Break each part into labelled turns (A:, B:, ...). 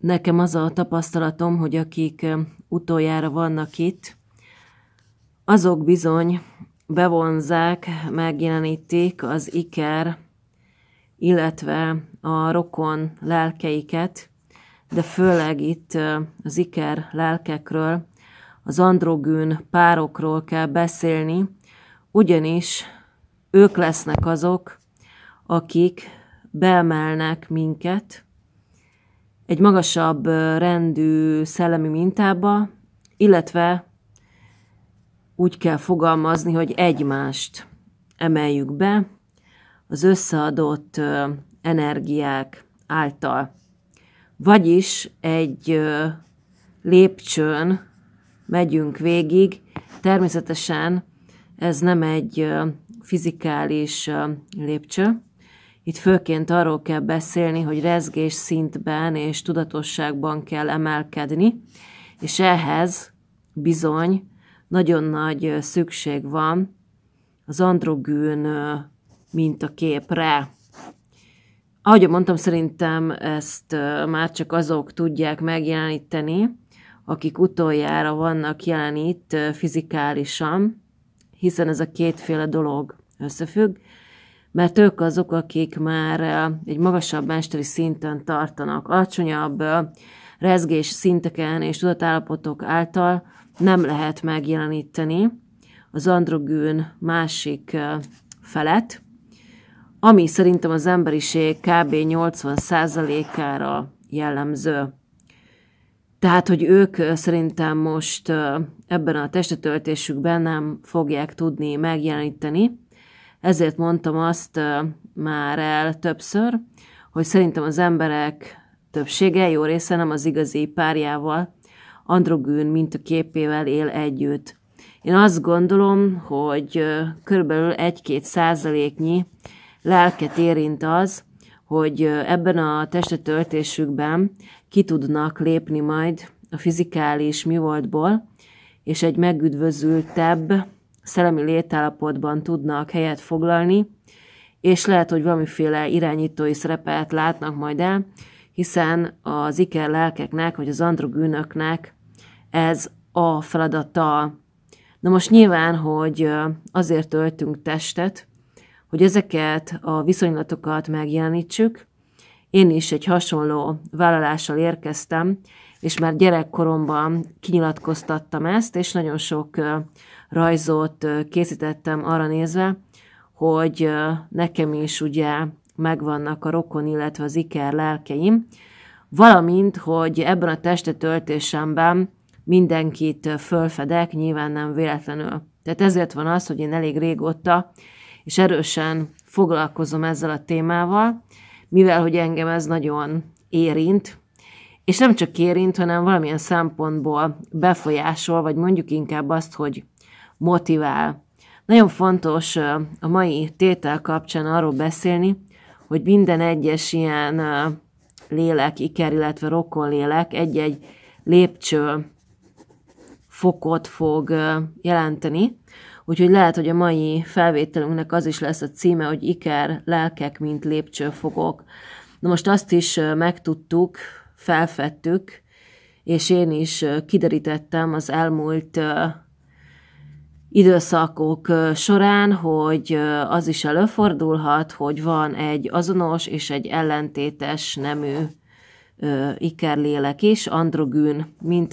A: Nekem az a tapasztalatom, hogy akik utoljára vannak itt, azok bizony bevonzák, megjelenítik az iker, illetve a rokon lelkeiket, de főleg itt az iker lelkekről, az androgűn párokról kell beszélni, ugyanis ők lesznek azok, akik beemelnek minket, egy magasabb rendű szellemi mintába, illetve úgy kell fogalmazni, hogy egymást emeljük be az összeadott energiák által. Vagyis egy lépcsőn megyünk végig. Természetesen ez nem egy fizikális lépcső, itt főként arról kell beszélni, hogy rezgés szintben és tudatosságban kell emelkedni, és ehhez bizony nagyon nagy szükség van az androgűn mintaképre. Ahogy mondtam, szerintem ezt már csak azok tudják megjeleníteni, akik utoljára vannak jelen itt fizikálisan, hiszen ez a kétféle dolog összefügg mert ők azok, akik már egy magasabb mesteri szinten tartanak, alacsonyabb rezgés szinteken és tudatállapotok által nem lehet megjeleníteni az androgűn másik felet, ami szerintem az emberiség kb. 80%-ára jellemző. Tehát, hogy ők szerintem most ebben a testetöltésükben nem fogják tudni megjeleníteni, ezért mondtam azt már el többször, hogy szerintem az emberek többsége, jó része nem az igazi párjával, androgűn képével él együtt. Én azt gondolom, hogy körülbelül 1-2 százaléknyi lelket érint az, hogy ebben a testetöltésükben ki tudnak lépni majd a fizikális mi voltból, és egy megüdvözültebb, szellemi létállapotban tudnak helyet foglalni, és lehet, hogy valamiféle irányítói szerepet látnak majd el, hiszen az iker lelkeknek, vagy az androgűnöknek ez a feladata. Na most nyilván, hogy azért töltünk testet, hogy ezeket a viszonylatokat megjelenítsük. Én is egy hasonló vállalással érkeztem, és már gyerekkoromban kinyilatkoztattam ezt, és nagyon sok rajzot készítettem arra nézve, hogy nekem is ugye megvannak a rokon, illetve az iker lelkeim, valamint, hogy ebben a testetöltésemben mindenkit fölfedek, nyilván nem véletlenül. Tehát ezért van az, hogy én elég régóta és erősen foglalkozom ezzel a témával, mivel hogy engem ez nagyon érint, és nem csak érint, hanem valamilyen szempontból befolyásol, vagy mondjuk inkább azt, hogy motivál. Nagyon fontos a mai tétel kapcsán arról beszélni, hogy minden egyes ilyen lélek, iker, illetve rokon lélek egy-egy lépcső fokot fog jelenteni, úgyhogy lehet, hogy a mai felvételünknek az is lesz a címe, hogy iker lelkek, mint lépcsőfokok. Na most azt is megtudtuk, felfedtük, és én is kiderítettem az elmúlt időszakok során, hogy az is előfordulhat, hogy van egy azonos és egy ellentétes nemű ikerlélek is, androgűn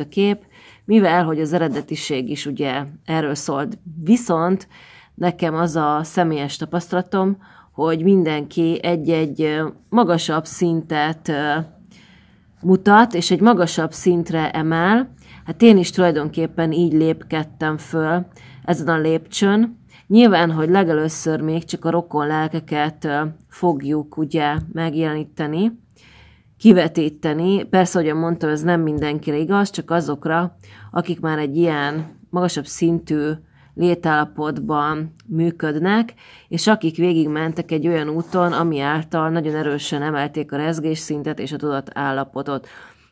A: kép, mivel hogy az eredetiség is ugye erről szólt. Viszont nekem az a személyes tapasztalatom, hogy mindenki egy-egy magasabb szintet mutat, és egy magasabb szintre emel. Hát én is tulajdonképpen így lépkedtem föl ezen a lépcsőn. Nyilván, hogy legelőször még csak a rokon lelkeket fogjuk ugye megjeleníteni, kivetíteni. Persze, ahogy mondtam, ez nem mindenkire igaz, csak azokra, akik már egy ilyen magasabb szintű létállapotban működnek, és akik végigmentek egy olyan úton, ami által nagyon erősen emelték a rezgésszintet és a tudatállapotot.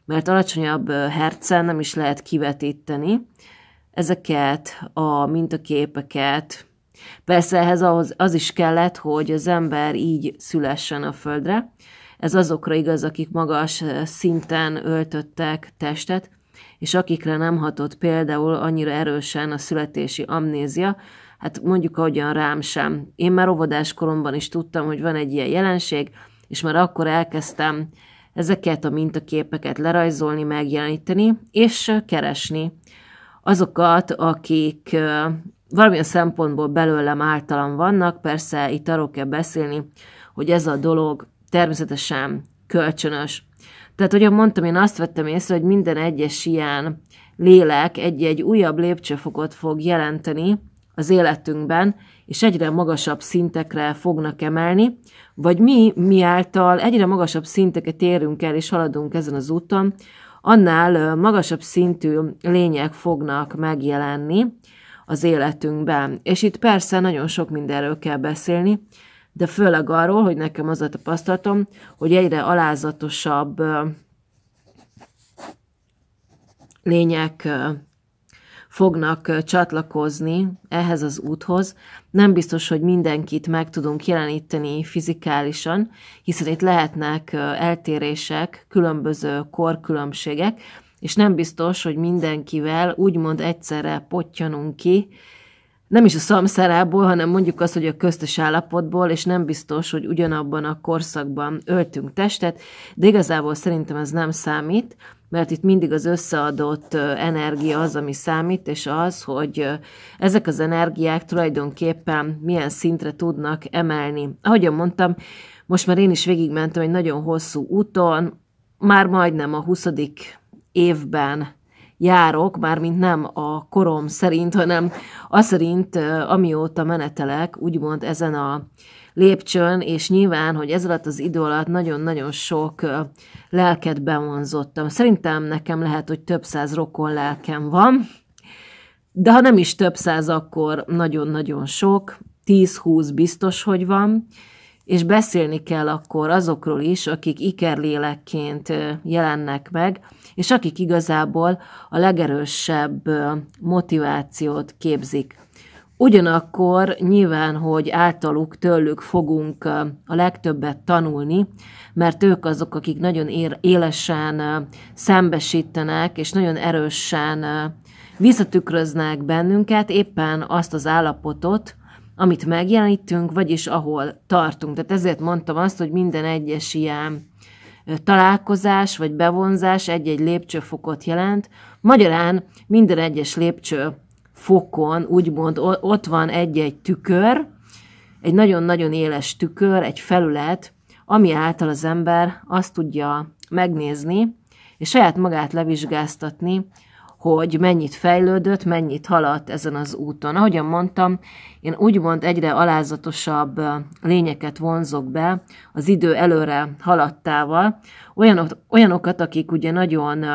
A: Mert alacsonyabb hercen nem is lehet kivetíteni, ezeket a mintaképeket. Persze ehhez az, az is kellett, hogy az ember így szülessen a földre. Ez azokra igaz, akik magas eh, szinten öltöttek testet, és akikre nem hatott például annyira erősen a születési amnézia, hát mondjuk ahogyan rám sem. Én már óvodás koromban is tudtam, hogy van egy ilyen jelenség, és már akkor elkezdtem ezeket a mintaképeket lerajzolni, megjeleníteni, és eh, keresni azokat, akik valamilyen szempontból belőlem általam vannak, persze itt arról kell beszélni, hogy ez a dolog természetesen kölcsönös. Tehát, hogy mondtam, én azt vettem észre, hogy minden egyes ilyen lélek egy-egy újabb lépcsőfokot fog jelenteni az életünkben, és egyre magasabb szintekre fognak emelni, vagy mi, mi által egyre magasabb szinteket érünk el és haladunk ezen az úton, annál magasabb szintű lények fognak megjelenni az életünkben. És itt persze nagyon sok mindenről kell beszélni, de főleg arról, hogy nekem az a tapasztalatom, hogy egyre alázatosabb lények fognak csatlakozni ehhez az úthoz. Nem biztos, hogy mindenkit meg tudunk jeleníteni fizikálisan, hiszen itt lehetnek eltérések, különböző korkülönbségek, és nem biztos, hogy mindenkivel úgymond egyszerre potyanunk ki, nem is a szamszárából, hanem mondjuk azt, hogy a köztes állapotból, és nem biztos, hogy ugyanabban a korszakban öltünk testet, de igazából szerintem ez nem számít, mert itt mindig az összeadott energia az, ami számít, és az, hogy ezek az energiák tulajdonképpen milyen szintre tudnak emelni. Ahogyan mondtam, most már én is végigmentem egy nagyon hosszú úton, már majdnem a 20. évben járok, mármint nem a korom szerint, hanem az szerint, amióta menetelek, úgymond ezen a lépcsőn, és nyilván, hogy ez alatt az idő alatt nagyon-nagyon sok lelket bevonzottam. Szerintem nekem lehet, hogy több száz rokon lelkem van, de ha nem is több száz, akkor nagyon-nagyon sok, 10-20 biztos, hogy van, és beszélni kell akkor azokról is, akik ikerlélekként jelennek meg, és akik igazából a legerősebb motivációt képzik. Ugyanakkor nyilván, hogy általuk tőlük fogunk a legtöbbet tanulni, mert ők azok, akik nagyon élesen szembesítenek, és nagyon erősen visszatükröznek bennünket éppen azt az állapotot, amit megjelenítünk, vagyis ahol tartunk. Tehát ezért mondtam azt, hogy minden egyes ilyen találkozás vagy bevonzás egy-egy lépcsőfokot jelent. Magyarán minden egyes lépcsőfokon úgymond ott van egy-egy tükör, egy nagyon-nagyon éles tükör, egy felület, ami által az ember azt tudja megnézni, és saját magát levizsgáztatni, hogy mennyit fejlődött, mennyit haladt ezen az úton. Ahogyan mondtam, én úgymond egyre alázatosabb lényeket vonzok be az idő előre haladtával, olyanok, olyanokat, akik ugye nagyon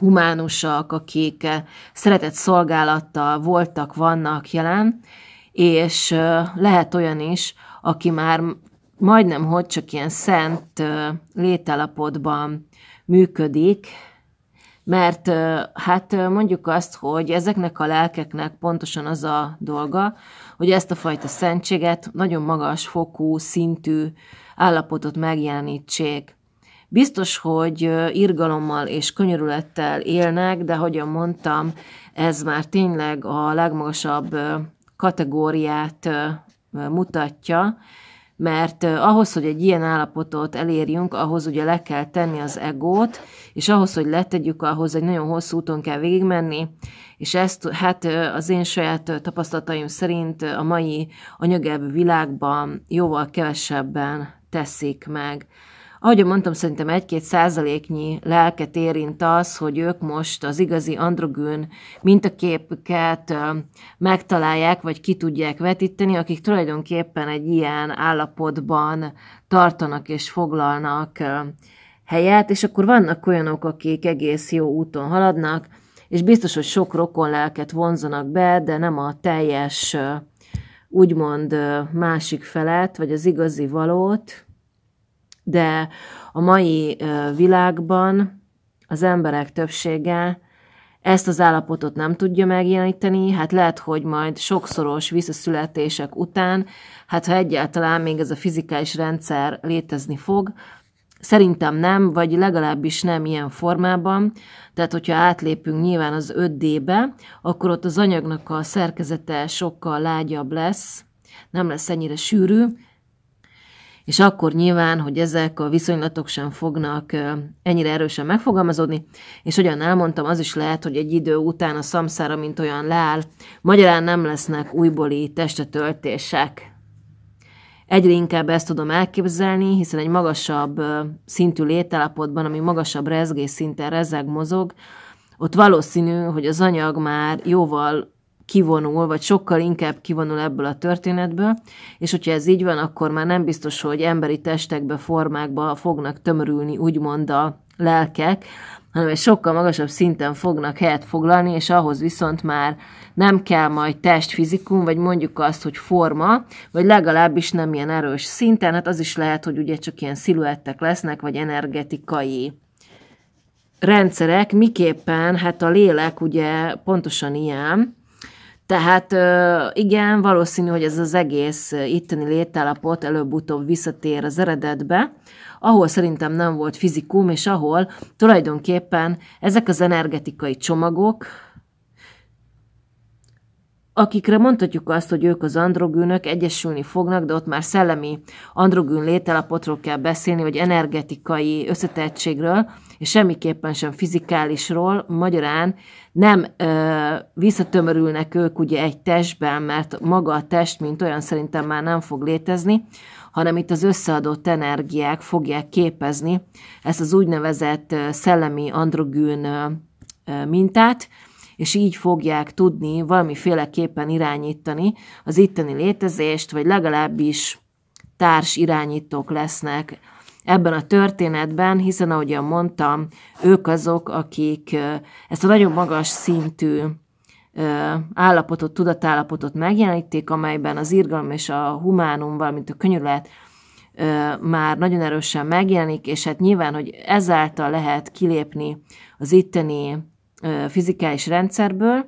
A: humánusak, akik szeretett szolgálattal voltak, vannak jelen, és lehet olyan is, aki már majdnem hogy csak ilyen szent létállapotban működik, mert hát mondjuk azt, hogy ezeknek a lelkeknek pontosan az a dolga, hogy ezt a fajta szentséget nagyon magas fokú, szintű állapotot megjelenítsék. Biztos, hogy irgalommal és könyörülettel élnek, de hogyan mondtam, ez már tényleg a legmagasabb kategóriát mutatja, mert ahhoz, hogy egy ilyen állapotot elérjünk, ahhoz ugye le kell tenni az egót, és ahhoz, hogy letegyük, ahhoz egy nagyon hosszú úton kell végigmenni, és ezt hát az én saját tapasztalataim szerint a mai anyagelvű világban jóval kevesebben teszik meg. Ahogy mondtam, szerintem egy-két százaléknyi lelket érint az, hogy ők most az igazi androgűn mintaképüket megtalálják, vagy ki tudják vetíteni, akik tulajdonképpen egy ilyen állapotban tartanak és foglalnak helyet, és akkor vannak olyanok, akik egész jó úton haladnak, és biztos, hogy sok rokon lelket vonzanak be, de nem a teljes, úgymond másik felett, vagy az igazi valót, de a mai világban az emberek többsége ezt az állapotot nem tudja megjeleníteni, hát lehet, hogy majd sokszoros visszaszületések után, hát ha egyáltalán még ez a fizikális rendszer létezni fog, Szerintem nem, vagy legalábbis nem ilyen formában. Tehát, hogyha átlépünk nyilván az 5D-be, akkor ott az anyagnak a szerkezete sokkal lágyabb lesz, nem lesz ennyire sűrű, és akkor nyilván, hogy ezek a viszonylatok sem fognak ennyire erősen megfogalmazódni, és ugyan elmondtam, az is lehet, hogy egy idő után a szamszára, mint olyan leáll, magyarán nem lesznek újbóli testetöltések. Egyre inkább ezt tudom elképzelni, hiszen egy magasabb szintű létállapotban, ami magasabb rezgés szinten rezeg, mozog, ott valószínű, hogy az anyag már jóval kivonul, vagy sokkal inkább kivonul ebből a történetből, és hogyha ez így van, akkor már nem biztos, hogy emberi testekbe, formákba fognak tömörülni, úgymond a lelkek, hanem egy sokkal magasabb szinten fognak helyet foglalni, és ahhoz viszont már nem kell majd test fizikum vagy mondjuk azt, hogy forma, vagy legalábbis nem ilyen erős szinten, hát az is lehet, hogy ugye csak ilyen sziluettek lesznek, vagy energetikai rendszerek, miképpen hát a lélek ugye pontosan ilyen, tehát igen, valószínű, hogy ez az egész itteni létállapot előbb-utóbb visszatér az eredetbe, ahol szerintem nem volt fizikum, és ahol tulajdonképpen ezek az energetikai csomagok, akikre mondhatjuk azt, hogy ők az androgűnök, egyesülni fognak, de ott már szellemi androgűn lételapotról kell beszélni, vagy energetikai összetettségről, és semmiképpen sem fizikálisról, magyarán nem ö, visszatömörülnek ők ugye egy testben, mert maga a test, mint olyan szerintem már nem fog létezni, hanem itt az összeadott energiák fogják képezni ezt az úgynevezett szellemi androgűn mintát, és így fogják tudni valamiféleképpen irányítani az itteni létezést, vagy legalábbis társ irányítók lesznek ebben a történetben, hiszen ahogyan mondtam, ők azok, akik ezt a nagyon magas szintű állapotot, tudatállapotot megjelenítik, amelyben az irgalom és a humánum, valamint a könyörület már nagyon erősen megjelenik, és hát nyilván, hogy ezáltal lehet kilépni az itteni fizikális rendszerből,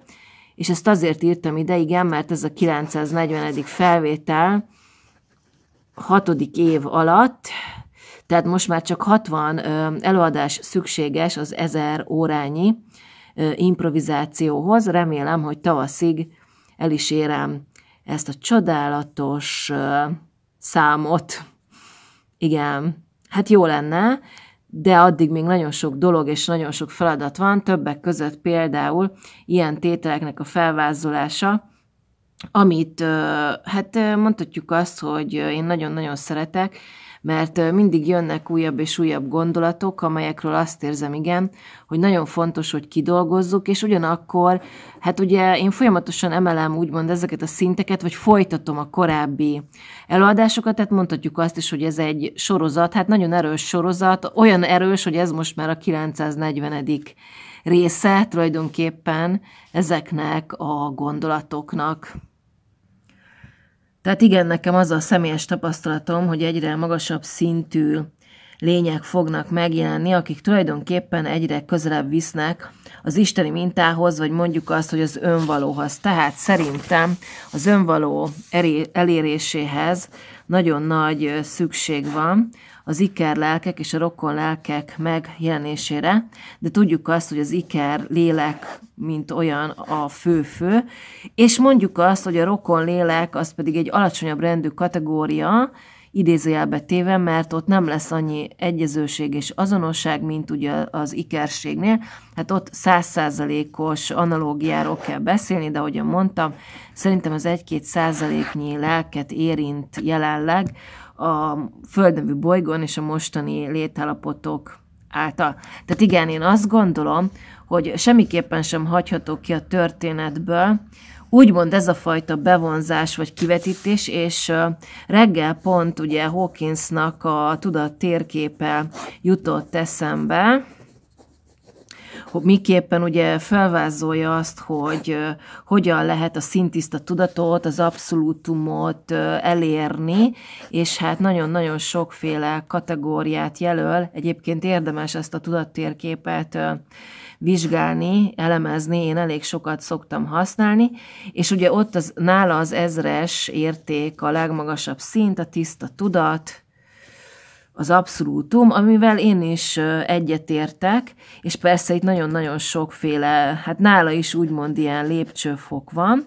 A: és ezt azért írtam ide, igen, mert ez a 940. felvétel hatodik év alatt, tehát most már csak 60 előadás szükséges az 1000 órányi improvizációhoz. Remélem, hogy tavaszig el is érem ezt a csodálatos számot. Igen, hát jó lenne de addig még nagyon sok dolog és nagyon sok feladat van, többek között például ilyen tételeknek a felvázolása, amit hát mondhatjuk azt, hogy én nagyon-nagyon szeretek, mert mindig jönnek újabb és újabb gondolatok, amelyekről azt érzem, igen, hogy nagyon fontos, hogy kidolgozzuk, és ugyanakkor, hát ugye én folyamatosan emelem úgymond ezeket a szinteket, vagy folytatom a korábbi előadásokat, tehát mondhatjuk azt is, hogy ez egy sorozat, hát nagyon erős sorozat, olyan erős, hogy ez most már a 940 része tulajdonképpen ezeknek a gondolatoknak. Tehát igen, nekem az a személyes tapasztalatom, hogy egyre magasabb szintű lények fognak megjelenni, akik tulajdonképpen egyre közelebb visznek az isteni mintához, vagy mondjuk azt, hogy az önvalóhoz. Tehát szerintem az önvaló eléréséhez nagyon nagy szükség van, az iker lelkek és a rokon lelkek megjelenésére, de tudjuk azt, hogy az iker lélek, mint olyan a fő-fő, és mondjuk azt, hogy a rokon lélek az pedig egy alacsonyabb rendű kategória, idézőjelbe téve, mert ott nem lesz annyi egyezőség és azonosság, mint ugye az ikerségnél. Hát ott százszázalékos analógiáról kell beszélni, de ahogyan mondtam, szerintem az egy-két százaléknyi lelket érint jelenleg, a Föld bolygón és a mostani létállapotok által. Tehát igen, én azt gondolom, hogy semmiképpen sem hagyhatok ki a történetből, úgymond ez a fajta bevonzás vagy kivetítés, és reggel pont ugye Hawkinsnak a tudat térképe jutott eszembe, miképpen ugye felvázolja azt, hogy hogyan lehet a szintiszta tudatot, az abszolútumot elérni, és hát nagyon-nagyon sokféle kategóriát jelöl. Egyébként érdemes ezt a tudattérképet vizsgálni, elemezni, én elég sokat szoktam használni, és ugye ott az, nála az ezres érték a legmagasabb szint, a tiszta tudat, az abszolútum, amivel én is egyetértek, és persze itt nagyon-nagyon sokféle, hát nála is úgymond ilyen lépcsőfok van,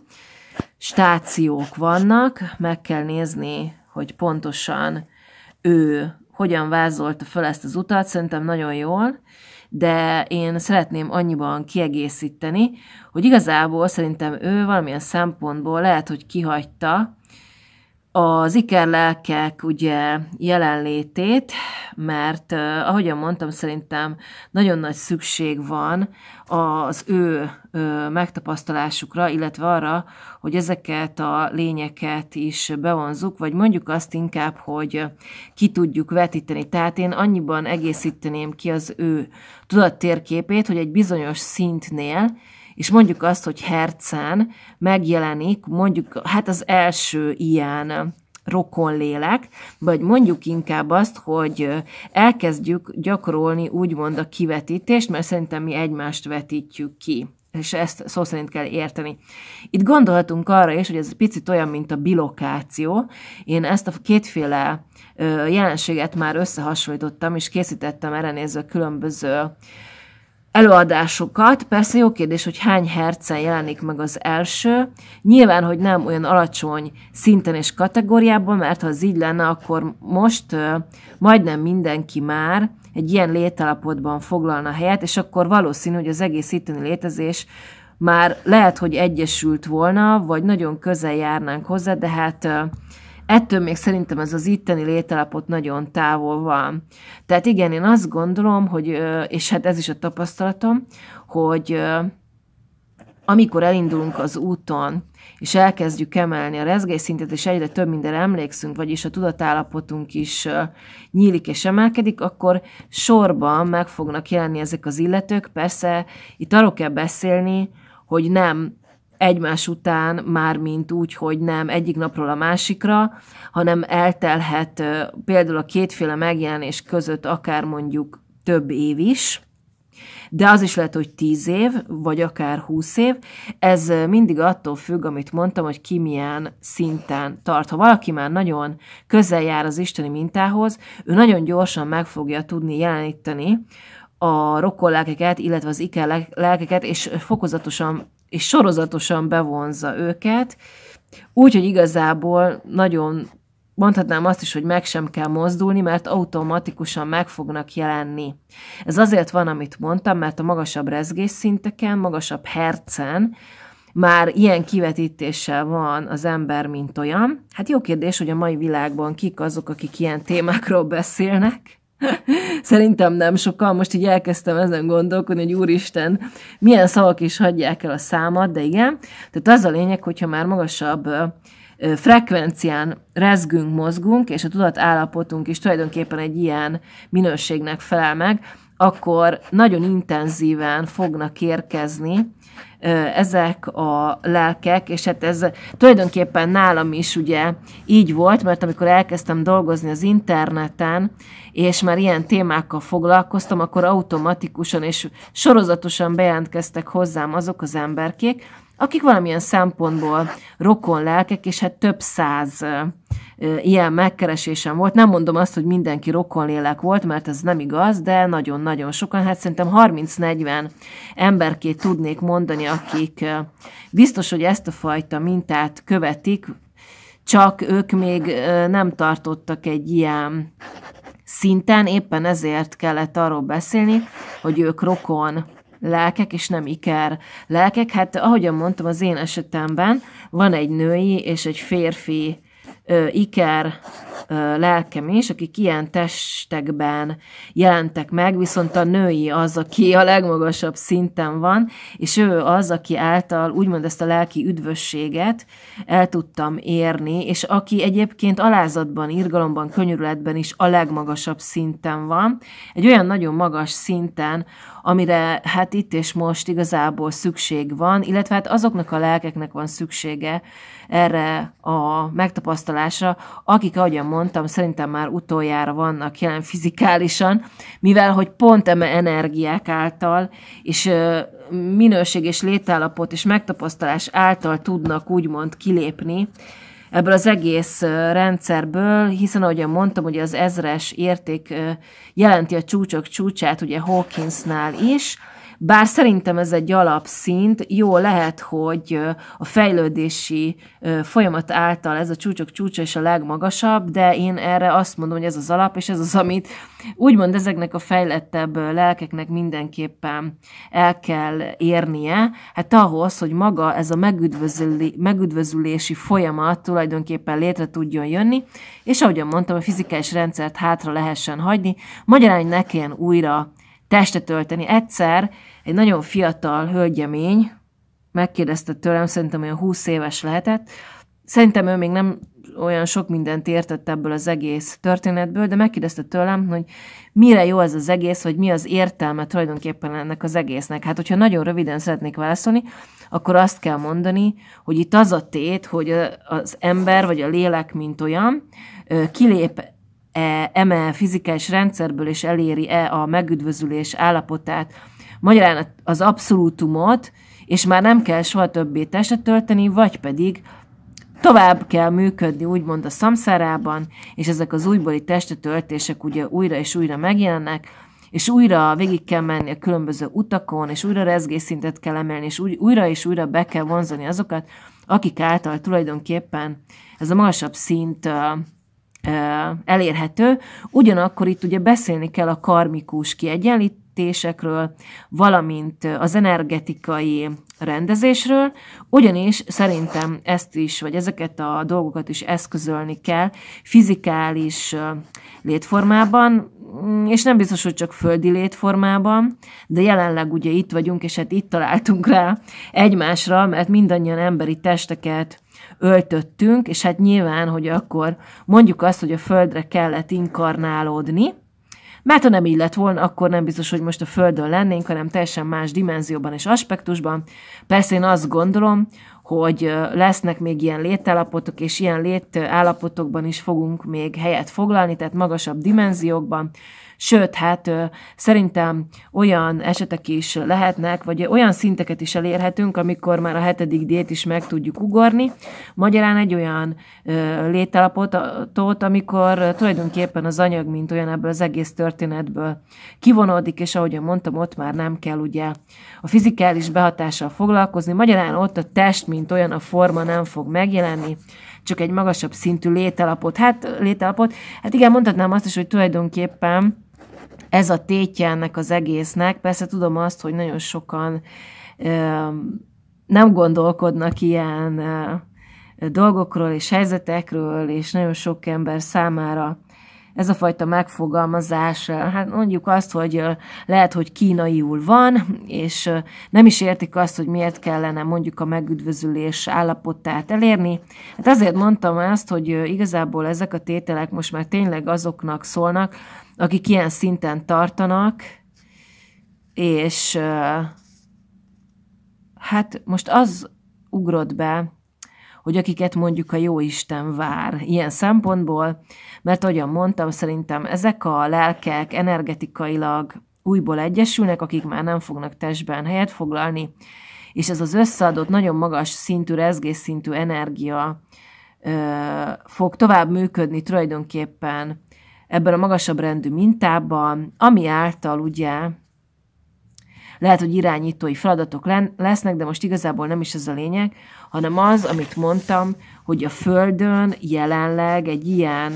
A: stációk vannak, meg kell nézni, hogy pontosan ő hogyan vázolta fel ezt az utat, szerintem nagyon jól, de én szeretném annyiban kiegészíteni, hogy igazából szerintem ő valamilyen szempontból lehet, hogy kihagyta az ikerlelkek ugye jelenlétét, mert ahogyan mondtam, szerintem nagyon nagy szükség van az ő megtapasztalásukra, illetve arra, hogy ezeket a lényeket is bevonzuk, vagy mondjuk azt inkább, hogy ki tudjuk vetíteni. Tehát én annyiban egészíteném ki az ő tudattérképét, hogy egy bizonyos szintnél és mondjuk azt, hogy Hercen megjelenik mondjuk hát az első ilyen rokonlélek, vagy mondjuk inkább azt, hogy elkezdjük gyakorolni úgymond a kivetítést, mert szerintem mi egymást vetítjük ki és ezt szó szerint kell érteni. Itt gondolhatunk arra is, hogy ez picit olyan, mint a bilokáció. Én ezt a kétféle jelenséget már összehasonlítottam, és készítettem erre nézve különböző előadásokat. Persze jó kérdés, hogy hány hercen jelenik meg az első. Nyilván, hogy nem olyan alacsony szinten és kategóriában, mert ha az így lenne, akkor most majdnem mindenki már egy ilyen létalapotban foglalna helyet, és akkor valószínű, hogy az egész itteni létezés már lehet, hogy egyesült volna, vagy nagyon közel járnánk hozzá, de hát uh, Ettől még szerintem ez az itteni lételapot nagyon távol van. Tehát igen, én azt gondolom, hogy, és hát ez is a tapasztalatom, hogy amikor elindulunk az úton, és elkezdjük emelni a rezgésszintet, és egyre több minden emlékszünk, vagyis a tudatállapotunk is nyílik és emelkedik, akkor sorban meg fognak jelenni ezek az illetők. Persze itt arról kell beszélni, hogy nem egymás után, már mint úgy, hogy nem egyik napról a másikra, hanem eltelhet például a kétféle megjelenés között akár mondjuk több év is, de az is lehet, hogy tíz év, vagy akár húsz év. Ez mindig attól függ, amit mondtam, hogy ki milyen szinten tart. Ha valaki már nagyon közel jár az isteni mintához, ő nagyon gyorsan meg fogja tudni jeleníteni a rokkollelkeket, illetve az ikerlelkeket, és fokozatosan és sorozatosan bevonza őket, úgy, hogy igazából nagyon mondhatnám azt is, hogy meg sem kell mozdulni, mert automatikusan meg fognak jelenni. Ez azért van, amit mondtam, mert a magasabb rezgésszinteken, magasabb hercen már ilyen kivetítéssel van az ember, mint olyan. Hát jó kérdés, hogy a mai világban kik azok, akik ilyen témákról beszélnek, Szerintem nem sokan, most így elkezdtem ezen gondolkodni, hogy úristen, milyen szavak is hagyják el a számat, de igen. Tehát az a lényeg, hogyha már magasabb frekvencián rezgünk, mozgunk, és a tudatállapotunk is tulajdonképpen egy ilyen minőségnek felel meg, akkor nagyon intenzíven fognak érkezni ezek a lelkek, és hát ez tulajdonképpen nálam is ugye így volt, mert amikor elkezdtem dolgozni az interneten, és már ilyen témákkal foglalkoztam, akkor automatikusan és sorozatosan bejelentkeztek hozzám azok az emberkék, akik valamilyen szempontból rokon lelkek, és hát több száz ilyen megkeresésem volt. Nem mondom azt, hogy mindenki rokonlélek volt, mert ez nem igaz, de nagyon-nagyon sokan, hát szerintem 30-40 emberkét tudnék mondani, akik biztos, hogy ezt a fajta mintát követik, csak ők még nem tartottak egy ilyen szinten éppen ezért kellett arról beszélni, hogy ők rokon lelkek, és nem iker lelkek. Hát ahogyan mondtam, az én esetemben van egy női és egy férfi Iker lelkem is, akik ilyen testekben jelentek meg, viszont a női az, aki a legmagasabb szinten van, és ő az, aki által úgymond ezt a lelki üdvösséget el tudtam érni, és aki egyébként alázatban, irgalomban, könyörületben is a legmagasabb szinten van, egy olyan nagyon magas szinten, amire hát itt és most igazából szükség van, illetve hát azoknak a lelkeknek van szüksége, erre a megtapasztalásra, akik, ahogyan mondtam, szerintem már utoljára vannak jelen fizikálisan, mivel hogy pont eme energiák által, és minőség és létállapot és megtapasztalás által tudnak úgymond kilépni, ebből az egész rendszerből, hiszen ahogyan mondtam, hogy az ezres érték jelenti a csúcsok csúcsát, ugye Hawkinsnál is, bár szerintem ez egy alapszint, jó lehet, hogy a fejlődési folyamat által ez a csúcsok csúcsa és a legmagasabb, de én erre azt mondom, hogy ez az alap, és ez az, amit úgymond ezeknek a fejlettebb lelkeknek mindenképpen el kell érnie, hát ahhoz, hogy maga ez a megüdvözülési folyamat tulajdonképpen létre tudjon jönni, és ahogyan mondtam, a fizikális rendszert hátra lehessen hagyni, magyarán nekén újra testet tölteni. Egyszer egy nagyon fiatal hölgyemény megkérdezte tőlem, szerintem olyan 20 éves lehetett, szerintem ő még nem olyan sok mindent értett ebből az egész történetből, de megkérdezte tőlem, hogy mire jó ez az egész, vagy mi az értelme tulajdonképpen ennek az egésznek. Hát, hogyha nagyon röviden szeretnék válaszolni, akkor azt kell mondani, hogy itt az a tét, hogy az ember vagy a lélek, mint olyan, kilép -e, eme fizikás rendszerből, és eléri-e a megüdvözülés állapotát, magyarán az abszolútumot, és már nem kell soha többé testet tölteni, vagy pedig tovább kell működni, úgymond a szamszárában, és ezek az újbóli testetöltések ugye újra és újra megjelennek, és újra végig kell menni a különböző utakon, és újra rezgésszintet kell emelni, és újra és újra be kell vonzani azokat, akik által tulajdonképpen ez a magasabb szint elérhető. Ugyanakkor itt ugye beszélni kell a karmikus kiegyenlítésekről, valamint az energetikai rendezésről, ugyanis szerintem ezt is, vagy ezeket a dolgokat is eszközölni kell fizikális létformában, mm, és nem biztos, hogy csak földi létformában, de jelenleg ugye itt vagyunk, és hát itt találtunk rá egymásra, mert mindannyian emberi testeket öltöttünk, és hát nyilván, hogy akkor mondjuk azt, hogy a földre kellett inkarnálódni, mert ha nem így lett volna, akkor nem biztos, hogy most a Földön lennénk, hanem teljesen más dimenzióban és aspektusban. Persze én azt gondolom, hogy lesznek még ilyen létállapotok, és ilyen létállapotokban is fogunk még helyet foglalni, tehát magasabb dimenziókban, Sőt, hát szerintem olyan esetek is lehetnek, vagy olyan szinteket is elérhetünk, amikor már a hetedik diét is meg tudjuk ugorni. Magyarán egy olyan létállapotot, amikor tulajdonképpen az anyag, mint olyan ebből az egész történetből kivonódik, és ahogyan mondtam, ott már nem kell ugye a fizikális behatással foglalkozni. Magyarán ott a test, mint olyan a forma nem fog megjelenni, csak egy magasabb szintű lételapot. Hát lételapot, hát igen, mondhatnám azt is, hogy tulajdonképpen ez a tétje ennek az egésznek. Persze tudom azt, hogy nagyon sokan nem gondolkodnak ilyen dolgokról és helyzetekről, és nagyon sok ember számára ez a fajta megfogalmazás, hát mondjuk azt, hogy lehet, hogy kínaiul van, és nem is értik azt, hogy miért kellene mondjuk a megüdvözülés állapotát elérni. Hát azért mondtam azt, hogy igazából ezek a tételek most már tényleg azoknak szólnak, akik ilyen szinten tartanak, és hát most az ugrott be, hogy akiket mondjuk a jóisten vár ilyen szempontból, mert ahogyan mondtam, szerintem ezek a lelkek energetikailag újból egyesülnek, akik már nem fognak testben helyet foglalni, és ez az összeadott nagyon magas szintű, rezgésszintű energia ö, fog tovább működni tulajdonképpen ebben a magasabb rendű mintában, ami által ugye lehet, hogy irányítói feladatok lesznek, de most igazából nem is ez a lényeg, hanem az, amit mondtam, hogy a Földön jelenleg egy ilyen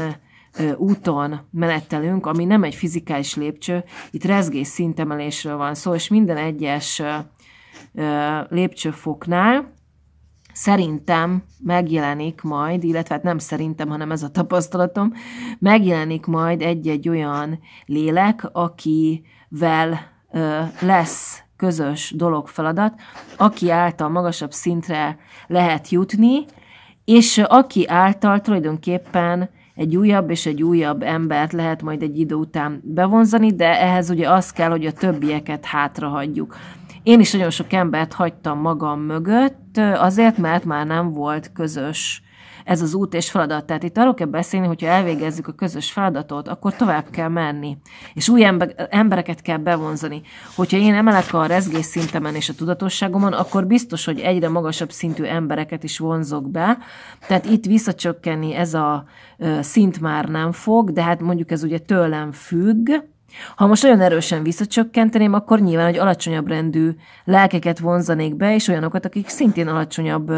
A: ö, úton menettelünk, ami nem egy fizikális lépcső, itt rezgés szintemelésről van szó, és minden egyes ö, lépcsőfoknál szerintem megjelenik majd, illetve hát nem szerintem, hanem ez a tapasztalatom, megjelenik majd egy-egy olyan lélek, akivel ö, lesz közös dolog feladat, aki által magasabb szintre lehet jutni, és aki által tulajdonképpen egy újabb és egy újabb embert lehet majd egy idő után bevonzani, de ehhez ugye az kell, hogy a többieket hátrahagyjuk. Én is nagyon sok embert hagytam magam mögött, azért, mert már nem volt közös ez az út és feladat. Tehát itt arról kell beszélni, hogyha elvégezzük a közös feladatot, akkor tovább kell menni, és új embereket kell bevonzani. Hogyha én emelek a rezgés szintemen és a tudatosságomon, akkor biztos, hogy egyre magasabb szintű embereket is vonzok be. Tehát itt visszacsökkenni ez a szint már nem fog, de hát mondjuk ez ugye tőlem függ, ha most nagyon erősen visszacsökkenteném, akkor nyilván, hogy alacsonyabb rendű lelkeket vonzanék be, és olyanokat, akik szintén alacsonyabb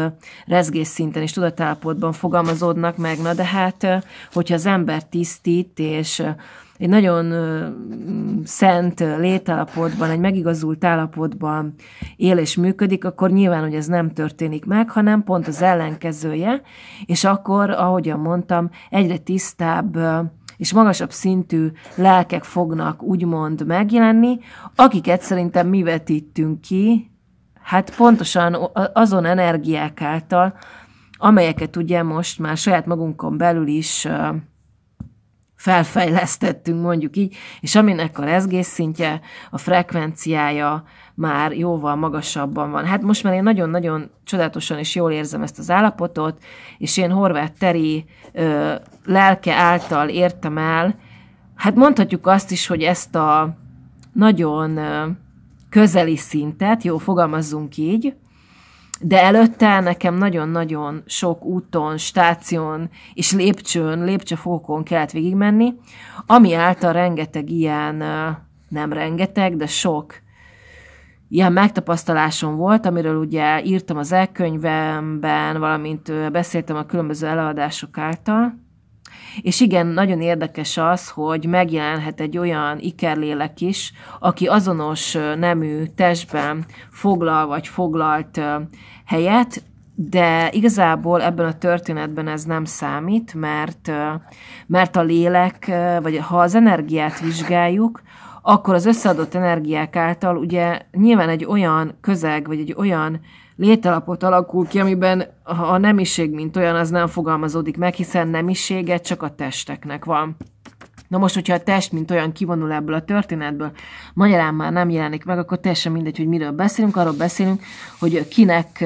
A: rezgésszinten és tudatállapotban fogalmazódnak meg. Na de hát, hogyha az ember tisztít, és egy nagyon szent létállapotban, egy megigazult állapotban él és működik, akkor nyilván, hogy ez nem történik meg, hanem pont az ellenkezője, és akkor, ahogyan mondtam, egyre tisztább és magasabb szintű lelkek fognak úgymond megjelenni, akiket szerintem mi vetítünk ki, hát pontosan azon energiák által, amelyeket ugye most már saját magunkon belül is felfejlesztettünk, mondjuk így, és aminek a rezgésszintje, a frekvenciája, már jóval magasabban van. Hát most már én nagyon-nagyon csodálatosan és jól érzem ezt az állapotot, és én Horváth Teri ö, lelke által értem el, hát mondhatjuk azt is, hogy ezt a nagyon ö, közeli szintet, jó, fogalmazzunk így, de előtte nekem nagyon-nagyon sok úton, stáción és lépcsőn, lépcsőfokon kellett végigmenni, ami által rengeteg ilyen, nem rengeteg, de sok ilyen megtapasztalásom volt, amiről ugye írtam az elkönyvemben, valamint beszéltem a különböző előadások által. És igen, nagyon érdekes az, hogy megjelenhet egy olyan ikerlélek is, aki azonos nemű testben foglal vagy foglalt helyet, de igazából ebben a történetben ez nem számít, mert, mert a lélek, vagy ha az energiát vizsgáljuk, akkor az összeadott energiák által ugye nyilván egy olyan közeg, vagy egy olyan Lételapot alakul ki, amiben a nemiség, mint olyan, az nem fogalmazódik meg, hiszen nemisége csak a testeknek van. Na most, hogyha a test, mint olyan kivonul ebből a történetből, magyarán már nem jelenik meg, akkor teljesen mindegy, hogy miről beszélünk. Arról beszélünk, hogy kinek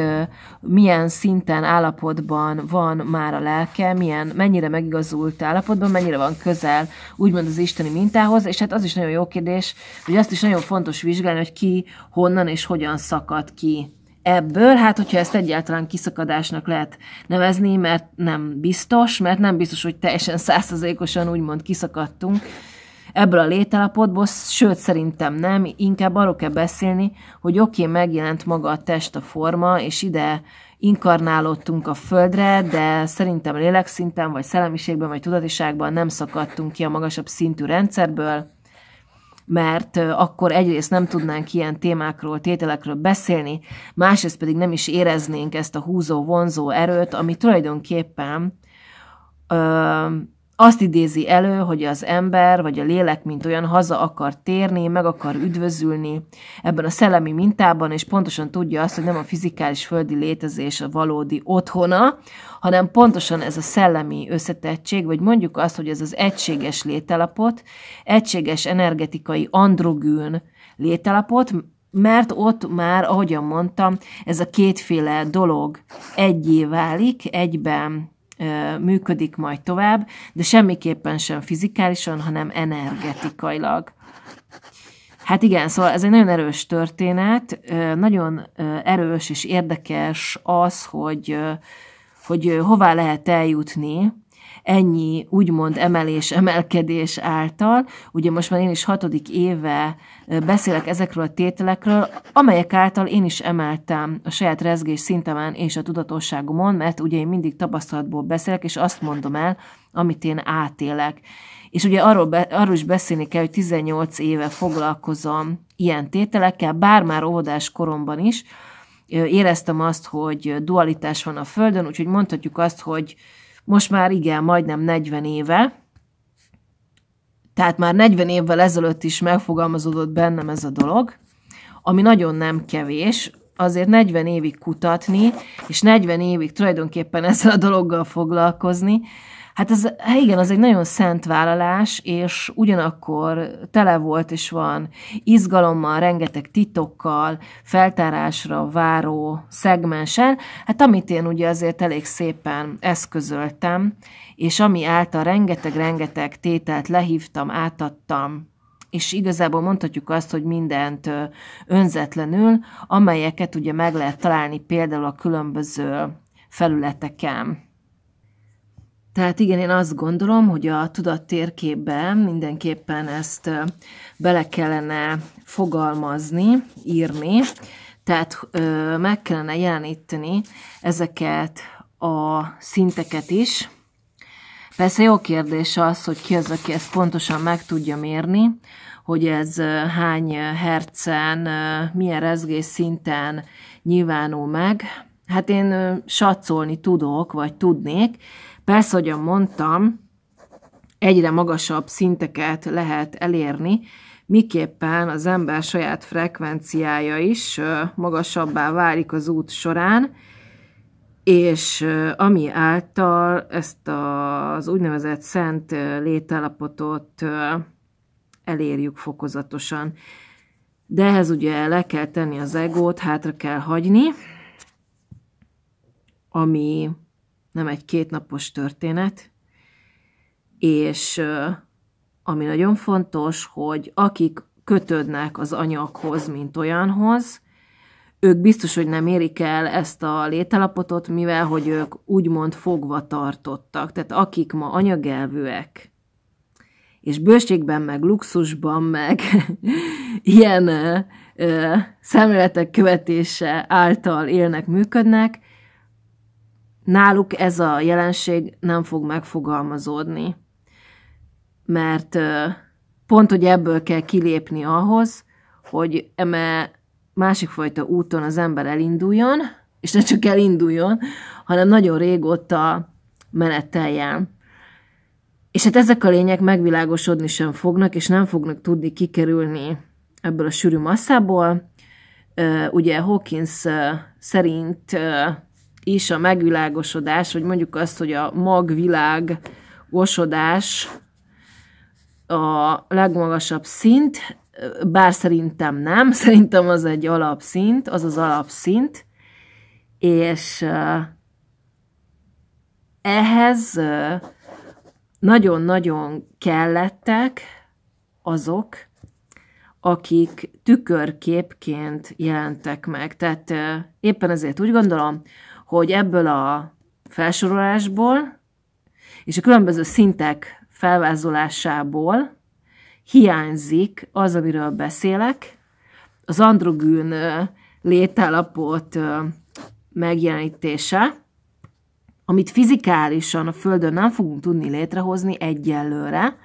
A: milyen szinten, állapotban van már a lelke, milyen, mennyire megigazult állapotban, mennyire van közel, úgymond az isteni mintához, és hát az is nagyon jó kérdés, hogy azt is nagyon fontos vizsgálni, hogy ki honnan és hogyan szakad ki ebből, hát hogyha ezt egyáltalán kiszakadásnak lehet nevezni, mert nem biztos, mert nem biztos, hogy teljesen százszerzékosan úgymond kiszakadtunk ebből a létalapotból, sőt szerintem nem, inkább arról kell beszélni, hogy oké, okay, megjelent maga a test, a forma, és ide inkarnálódtunk a földre, de szerintem lélekszinten, vagy szellemiségben, vagy tudatiságban nem szakadtunk ki a magasabb szintű rendszerből, mert akkor egyrészt nem tudnánk ilyen témákról, tételekről beszélni, másrészt pedig nem is éreznénk ezt a húzó-vonzó erőt, ami tulajdonképpen ö, azt idézi elő, hogy az ember vagy a lélek, mint olyan haza akar térni, meg akar üdvözülni ebben a szellemi mintában, és pontosan tudja azt, hogy nem a fizikális földi létezés a valódi otthona, hanem pontosan ez a szellemi összetettség, vagy mondjuk azt, hogy ez az egységes lételapot, egységes energetikai androgűn lételapot, mert ott már, ahogyan mondtam, ez a kétféle dolog egyé válik, egyben működik majd tovább, de semmiképpen sem fizikálisan, hanem energetikailag. Hát igen, szóval ez egy nagyon erős történet, nagyon erős és érdekes az, hogy, hogy hová lehet eljutni ennyi úgymond emelés, emelkedés által. Ugye most már én is hatodik éve beszélek ezekről a tételekről, amelyek által én is emeltem a saját rezgés szintemen és a tudatosságomon, mert ugye én mindig tapasztalatból beszélek, és azt mondom el, amit én átélek. És ugye arról, be, arról is beszélni kell, hogy 18 éve foglalkozom ilyen tételekkel, bár már óvodás koromban is, éreztem azt, hogy dualitás van a Földön, úgyhogy mondhatjuk azt, hogy most már igen, majdnem 40 éve, tehát már 40 évvel ezelőtt is megfogalmazódott bennem ez a dolog, ami nagyon nem kevés, azért 40 évig kutatni, és 40 évig tulajdonképpen ezzel a dologgal foglalkozni, Hát ez, hát igen, az egy nagyon szent vállalás, és ugyanakkor tele volt és van izgalommal, rengeteg titokkal, feltárásra váró szegmensen, hát amit én ugye azért elég szépen eszközöltem, és ami által rengeteg-rengeteg tételt lehívtam, átadtam, és igazából mondhatjuk azt, hogy mindent önzetlenül, amelyeket ugye meg lehet találni például a különböző felületeken. Tehát igen, én azt gondolom, hogy a tudat térképben mindenképpen ezt bele kellene fogalmazni, írni, tehát ö, meg kellene jeleníteni ezeket a szinteket is. Persze jó kérdés az, hogy ki az, aki ezt pontosan meg tudja mérni, hogy ez hány hercen, milyen rezgés szinten nyilvánul meg. Hát én satszolni tudok, vagy tudnék, Persze, hogy mondtam, egyre magasabb szinteket lehet elérni, miképpen az ember saját frekvenciája is magasabbá válik az út során, és ami által ezt az úgynevezett szent létállapotot elérjük fokozatosan. De ehhez ugye le kell tenni az egót, hátra kell hagyni, ami nem egy kétnapos történet, és ami nagyon fontos, hogy akik kötődnek az anyaghoz, mint olyanhoz, ők biztos, hogy nem érik el ezt a lételapotot, mivel hogy ők úgymond fogva tartottak. Tehát akik ma anyagelvűek, és bőségben, meg luxusban, meg ilyen ö, szemléletek követése által élnek, működnek, náluk ez a jelenség nem fog megfogalmazódni. Mert pont, hogy ebből kell kilépni ahhoz, hogy eme másik fajta úton az ember elinduljon, és ne csak elinduljon, hanem nagyon régóta meneteljen. És hát ezek a lények megvilágosodni sem fognak, és nem fognak tudni kikerülni ebből a sűrű masszából. Ugye Hawkins szerint is a megvilágosodás, vagy mondjuk azt, hogy a magvilág osodás a legmagasabb szint, bár szerintem nem, szerintem az egy alapszint, az az alapszint, és ehhez nagyon-nagyon kellettek azok, akik tükörképként jelentek meg. Tehát éppen ezért úgy gondolom, hogy ebből a felsorolásból és a különböző szintek felvázolásából hiányzik az, amiről beszélek, az androgűn létállapot megjelenítése, amit fizikálisan a Földön nem fogunk tudni létrehozni egyelőre,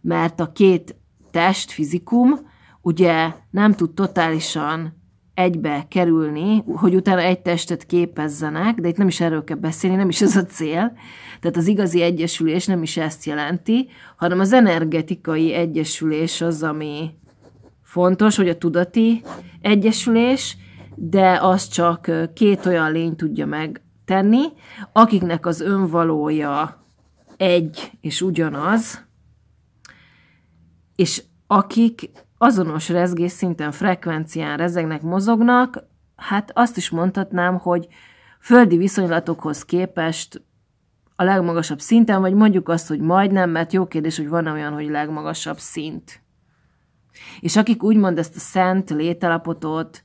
A: mert a két test, fizikum, ugye nem tud totálisan egybe kerülni, hogy utána egy testet képezzenek, de itt nem is erről kell beszélni, nem is ez a cél. Tehát az igazi egyesülés nem is ezt jelenti, hanem az energetikai egyesülés az, ami fontos, hogy a tudati egyesülés, de az csak két olyan lény tudja megtenni, akiknek az önvalója egy és ugyanaz, és akik azonos rezgés szinten frekvencián rezegnek, mozognak, hát azt is mondhatnám, hogy földi viszonylatokhoz képest a legmagasabb szinten, vagy mondjuk azt, hogy majdnem, mert jó kérdés, hogy van olyan, hogy legmagasabb szint. És akik úgymond ezt a szent lételapotot,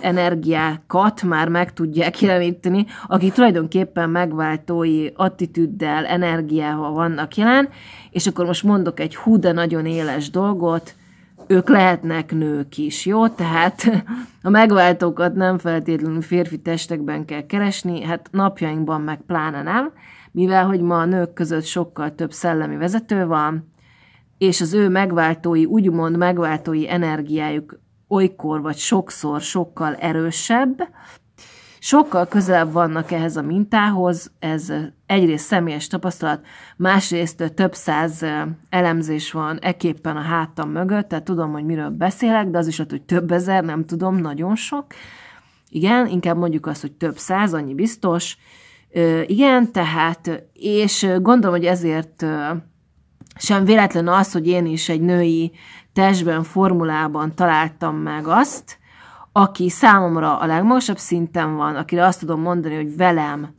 A: energiákat már meg tudják jeleníteni, akik tulajdonképpen megváltói attitűddel, energiával vannak jelen, és akkor most mondok egy hú de nagyon éles dolgot, ők lehetnek nők is, jó? Tehát a megváltókat nem feltétlenül férfi testekben kell keresni, hát napjainkban meg pláne nem, mivel hogy ma a nők között sokkal több szellemi vezető van, és az ő megváltói, úgymond megváltói energiájuk olykor vagy sokszor sokkal erősebb, sokkal közelebb vannak ehhez a mintához, ez eh, egyrészt személyes tapasztalat, másrészt eh, több száz eh, elemzés van eképpen a hátam mögött, tehát tudom, hogy miről beszélek, de az is ott, hogy több ezer, nem tudom, nagyon sok. Igen, inkább mondjuk azt, hogy több száz, annyi biztos. Igen, tehát, és gondolom, hogy ezért sem véletlen az, hogy én is egy női testben, formulában találtam meg azt, aki számomra a legmagasabb szinten van, akire azt tudom mondani, hogy velem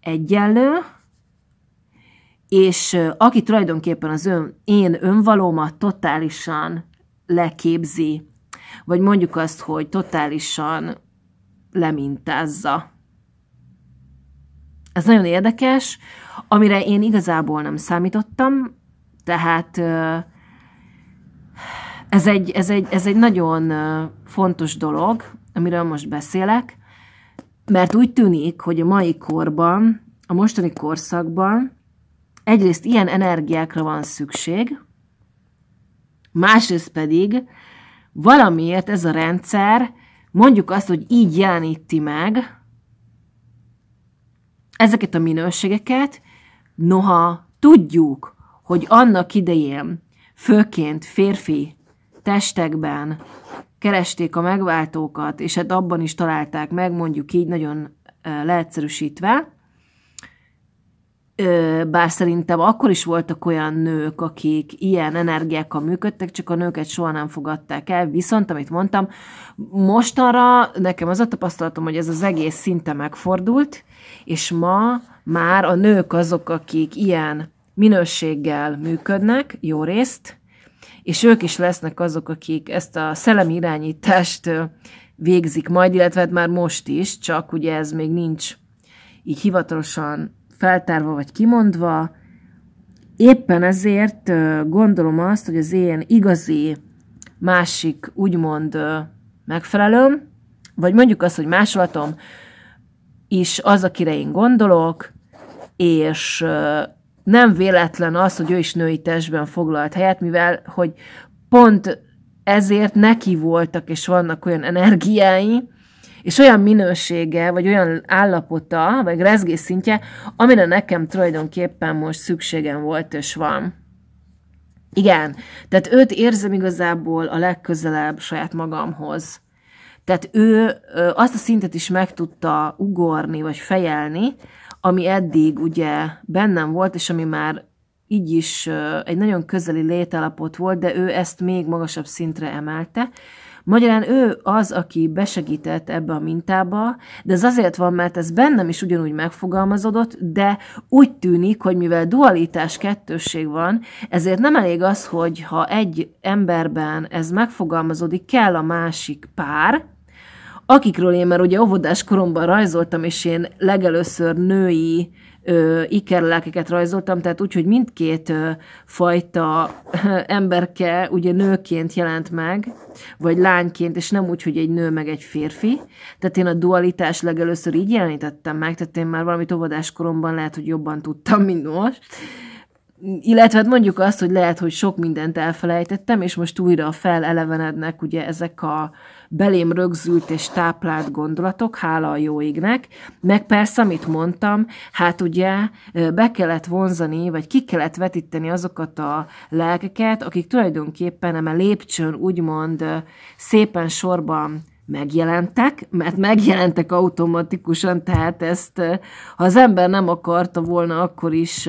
A: egyenlő, és aki tulajdonképpen az ön, én önvalómat totálisan leképzi, vagy mondjuk azt, hogy totálisan lemintázza. Ez nagyon érdekes, amire én igazából nem számítottam, tehát ez egy, ez egy, ez egy nagyon fontos dolog, amiről most beszélek, mert úgy tűnik, hogy a mai korban, a mostani korszakban egyrészt ilyen energiákra van szükség, másrészt pedig valamiért ez a rendszer, mondjuk azt, hogy így jeleníti meg ezeket a minőségeket, noha tudjuk, hogy annak idején főként férfi testekben keresték a megváltókat, és hát abban is találták meg, mondjuk így nagyon leegyszerűsítve, bár szerintem akkor is voltak olyan nők, akik ilyen energiákkal működtek, csak a nőket soha nem fogadták el, viszont, amit mondtam, mostanra nekem az a tapasztalatom, hogy ez az egész szinte megfordult, és ma már a nők azok, akik ilyen minőséggel működnek, jó részt, és ők is lesznek azok, akik ezt a szellemi irányítást végzik majd, illetve hát már most is, csak ugye ez még nincs így hivatalosan feltárva vagy kimondva. Éppen ezért gondolom azt, hogy az én igazi másik úgymond megfelelőm, vagy mondjuk azt, hogy másolatom, is az, akire én gondolok, és nem véletlen az, hogy ő is női testben foglalt helyet, mivel hogy pont ezért neki voltak és vannak olyan energiái, és olyan minősége, vagy olyan állapota, vagy rezgés szintje, amire nekem tulajdonképpen most szükségem volt és van. Igen, tehát őt érzem igazából a legközelebb saját magamhoz. Tehát ő azt a szintet is meg tudta ugorni, vagy fejelni, ami eddig ugye bennem volt, és ami már így is egy nagyon közeli létalapot volt, de ő ezt még magasabb szintre emelte. Magyarán ő az, aki besegített ebbe a mintába, de ez azért van, mert ez bennem is ugyanúgy megfogalmazódott, de úgy tűnik, hogy mivel dualitás, kettősség van, ezért nem elég az, hogy ha egy emberben ez megfogalmazódik, kell a másik pár, akikről én már ugye óvodás koromban rajzoltam, és én legelőször női ikerlelkeket rajzoltam, tehát úgy, hogy mindkét ö, fajta ö, emberke ugye nőként jelent meg, vagy lányként, és nem úgy, hogy egy nő meg egy férfi. Tehát én a dualitás legelőször így jelenítettem meg, tehát én már valamit koromban lehet, hogy jobban tudtam, mint most illetve hát mondjuk azt, hogy lehet, hogy sok mindent elfelejtettem, és most újra felelevenednek ugye ezek a belém rögzült és táplált gondolatok, hála a jó égnek, meg persze, amit mondtam, hát ugye be kellett vonzani, vagy ki kellett vetíteni azokat a lelkeket, akik tulajdonképpen eme lépcsőn úgymond szépen sorban megjelentek, mert megjelentek automatikusan, tehát ezt ha az ember nem akarta volna, akkor is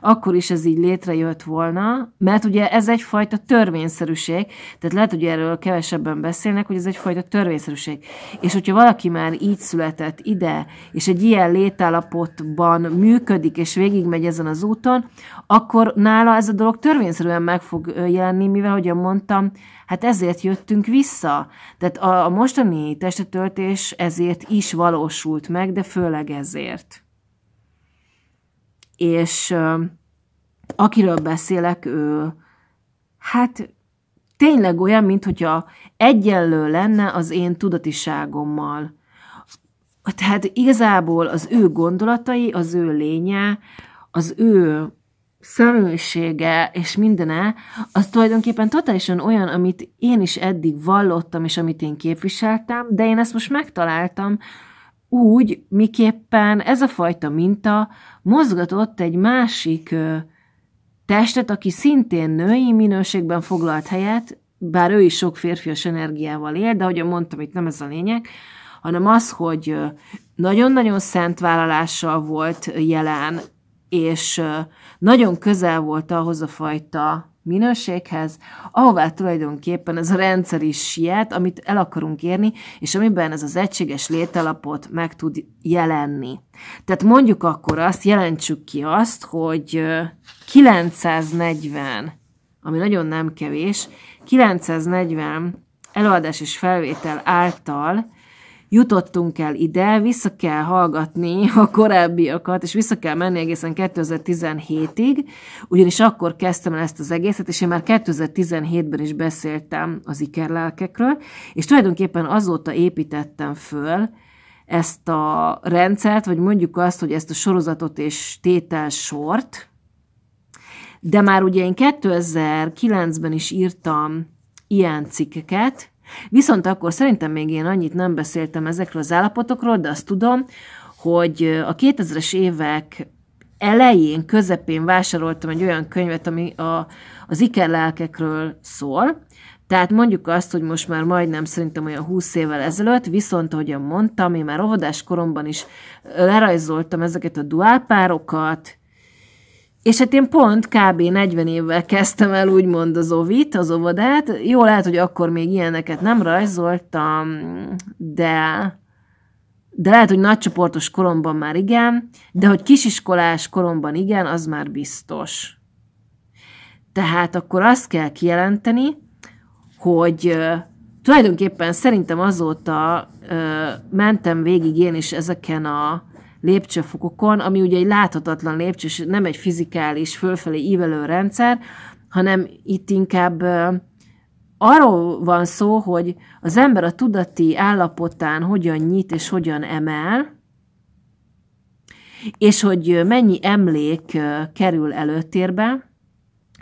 A: akkor is ez így létrejött volna, mert ugye ez egyfajta törvényszerűség, tehát lehet, hogy erről kevesebben beszélnek, hogy ez egyfajta törvényszerűség. És hogyha valaki már így született ide, és egy ilyen létállapotban működik, és végigmegy ezen az úton, akkor nála ez a dolog törvényszerűen meg fog jelenni, mivel, ahogyan mondtam, hát ezért jöttünk vissza. Tehát a, a mostani testetöltés ezért is valósult meg, de főleg ezért és akiről beszélek, ő hát tényleg olyan, mint hogyha egyenlő lenne az én tudatiságommal. Tehát igazából az ő gondolatai, az ő lénye, az ő személyisége és mindene, az tulajdonképpen totálisan olyan, amit én is eddig vallottam, és amit én képviseltem, de én ezt most megtaláltam úgy, miképpen ez a fajta minta mozgatott egy másik ö, testet, aki szintén női minőségben foglalt helyet, bár ő is sok férfias energiával él, de ahogy mondtam, itt nem ez a lényeg, hanem az, hogy nagyon-nagyon szent vállalással volt jelen, és nagyon közel volt ahhoz a fajta minőséghez, ahová tulajdonképpen ez a rendszer is siet, amit el akarunk érni, és amiben ez az egységes lételapot meg tud jelenni. Tehát mondjuk akkor azt, jelentsük ki azt, hogy 940, ami nagyon nem kevés, 940 előadás és felvétel által jutottunk el ide, vissza kell hallgatni a korábbiakat, és vissza kell menni egészen 2017-ig, ugyanis akkor kezdtem el ezt az egészet, és én már 2017-ben is beszéltem az ikerlelkekről, és tulajdonképpen azóta építettem föl ezt a rendszert, vagy mondjuk azt, hogy ezt a sorozatot és tételsort, de már ugye én 2009-ben is írtam ilyen cikkeket, Viszont akkor szerintem még én annyit nem beszéltem ezekről az állapotokról, de azt tudom, hogy a 2000-es évek elején, közepén vásároltam egy olyan könyvet, ami a, az ikerlelkekről szól, tehát mondjuk azt, hogy most már majdnem szerintem olyan 20 évvel ezelőtt, viszont ahogyan mondtam, én már óvodás koromban is lerajzoltam ezeket a duálpárokat, és hát én pont kb. 40 évvel kezdtem el úgymond az ovit, az óvodát. Jó, lehet, hogy akkor még ilyeneket nem rajzoltam, de de lehet, hogy nagycsoportos koromban már igen, de hogy kisiskolás koromban igen, az már biztos. Tehát akkor azt kell kijelenteni, hogy tulajdonképpen szerintem azóta ö, mentem végig én is ezeken a lépcsőfokokon, ami ugye egy láthatatlan lépcső, és nem egy fizikális, fölfelé ívelő rendszer, hanem itt inkább arról van szó, hogy az ember a tudati állapotán hogyan nyit és hogyan emel, és hogy mennyi emlék kerül előtérbe,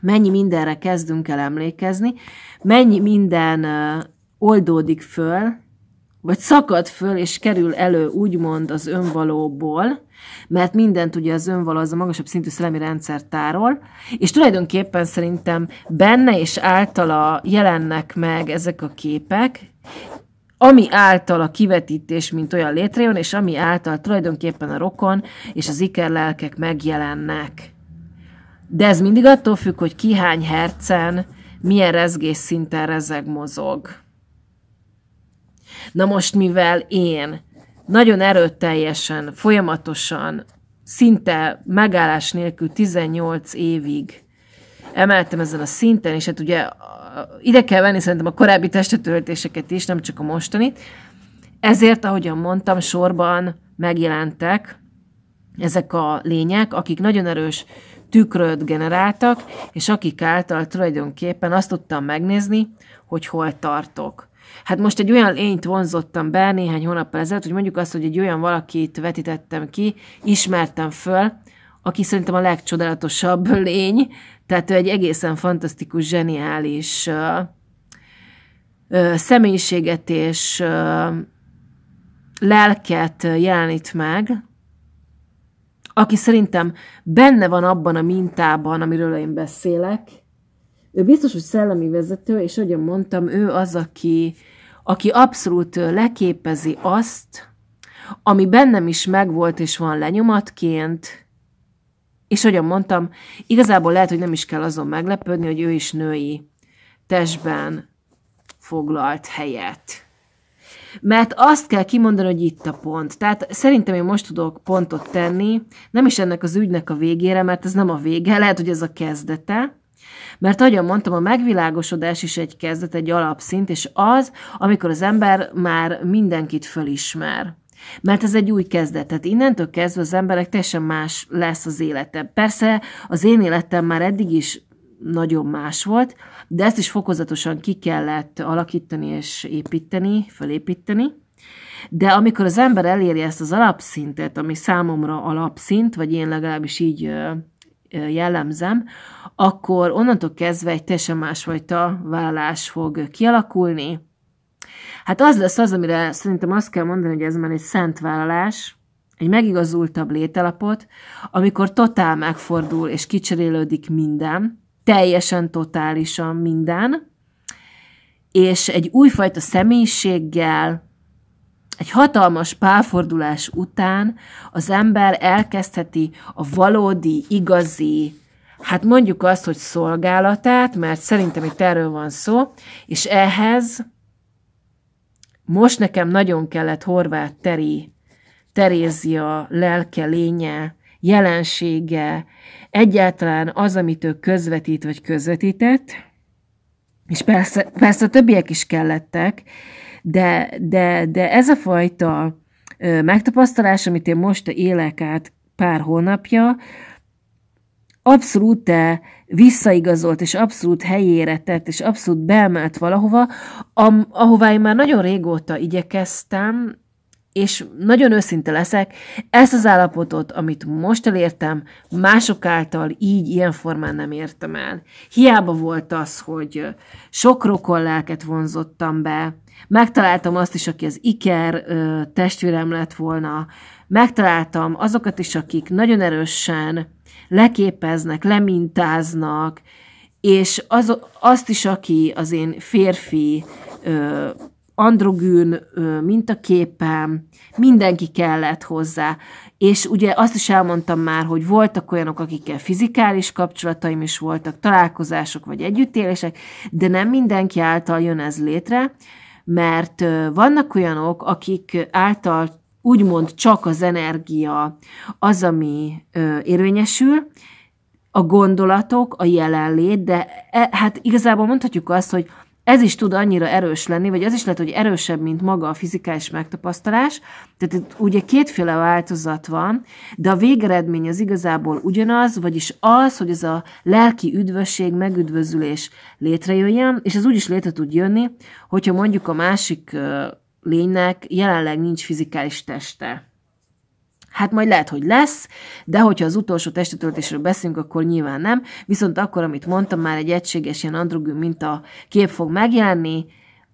A: mennyi mindenre kezdünk el emlékezni, mennyi minden oldódik föl, vagy szakad föl, és kerül elő úgymond az önvalóból, mert mindent ugye az önvaló az a magasabb szintű szellemi tárol, és tulajdonképpen szerintem benne és általa jelennek meg ezek a képek, ami által a kivetítés, mint olyan létrejön, és ami által tulajdonképpen a rokon és az ikerlelkek megjelennek. De ez mindig attól függ, hogy ki hány hercen, milyen szinten rezeg mozog. Na most, mivel én nagyon erőteljesen, folyamatosan, szinte megállás nélkül 18 évig emeltem ezen a szinten, és hát ugye ide kell venni szerintem a korábbi testetöltéseket is, nem csak a mostanit. Ezért, ahogyan mondtam, sorban megjelentek ezek a lények, akik nagyon erős tükröt generáltak, és akik által tulajdonképpen azt tudtam megnézni, hogy hol tartok. Hát most egy olyan lényt vonzottam be néhány hónappal ezelőtt, hogy mondjuk azt, hogy egy olyan valakit vetítettem ki, ismertem föl, aki szerintem a legcsodálatosabb lény, tehát ő egy egészen fantasztikus, zseniális ö, ö, személyiséget és ö, lelket jelenít meg, aki szerintem benne van abban a mintában, amiről én beszélek, ő biztos, hogy szellemi vezető, és ahogy mondtam, ő az, aki, aki abszolút leképezi azt, ami bennem is megvolt, és van lenyomatként, és ahogyan mondtam, igazából lehet, hogy nem is kell azon meglepődni, hogy ő is női testben foglalt helyet. Mert azt kell kimondani, hogy itt a pont. Tehát szerintem én most tudok pontot tenni, nem is ennek az ügynek a végére, mert ez nem a vége, lehet, hogy ez a kezdete, mert ahogyan mondtam, a megvilágosodás is egy kezdet, egy alapszint, és az, amikor az ember már mindenkit fölismer. Mert ez egy új kezdet, tehát innentől kezdve az emberek teljesen más lesz az élete. Persze az én életem már eddig is nagyon más volt, de ezt is fokozatosan ki kellett alakítani és építeni, fölépíteni. De amikor az ember eléri ezt az alapszintet, ami számomra alapszint, vagy én legalábbis így jellemzem, akkor onnantól kezdve egy teljesen másfajta vállás fog kialakulni. Hát az lesz az, amire szerintem azt kell mondani, hogy ez már egy szent vállalás, egy megigazultabb lételapot, amikor totál megfordul és kicserélődik minden, teljesen totálisan minden, és egy újfajta személyiséggel, egy hatalmas pálfordulás után az ember elkezdheti a valódi, igazi, hát mondjuk azt, hogy szolgálatát, mert szerintem itt erről van szó, és ehhez most nekem nagyon kellett Horváth Teri, Terézia lelke, lénye, jelensége, egyáltalán az, amit ő közvetít vagy közvetített, és persze, persze a többiek is kellettek, de, de, de ez a fajta megtapasztalás, amit én most élek át pár hónapja, abszolút visszaigazolt, és abszolút helyére tett, és abszolút beemelt valahova, am, ahová én már nagyon régóta igyekeztem, és nagyon őszinte leszek, ezt az állapotot, amit most elértem, mások által így, ilyen formán nem értem el. Hiába volt az, hogy sok rokon lelket vonzottam be, Megtaláltam azt is, aki az Iker ö, testvérem lett volna. Megtaláltam azokat is, akik nagyon erősen leképeznek, lemintáznak, és az, azt is, aki az én férfi ö, androgűn ö, mintaképem, mindenki kellett hozzá. És ugye azt is elmondtam már, hogy voltak olyanok, akikkel fizikális kapcsolataim is voltak, találkozások vagy együttélések, de nem mindenki által jön ez létre, mert vannak olyanok, akik által úgymond csak az energia az, ami érvényesül, a gondolatok, a jelenlét, de e, hát igazából mondhatjuk azt, hogy ez is tud annyira erős lenni, vagy az is lehet, hogy erősebb, mint maga a fizikális megtapasztalás. Tehát itt ugye kétféle változat van, de a végeredmény az igazából ugyanaz, vagyis az, hogy ez a lelki üdvösség, megüdvözülés létrejöjjön, és ez úgy is létre tud jönni, hogyha mondjuk a másik lénynek jelenleg nincs fizikális teste. Hát majd lehet, hogy lesz, de hogyha az utolsó testetöltésről beszélünk, akkor nyilván nem. Viszont akkor, amit mondtam, már egy egységes ilyen androgyn minta kép fog megjelenni,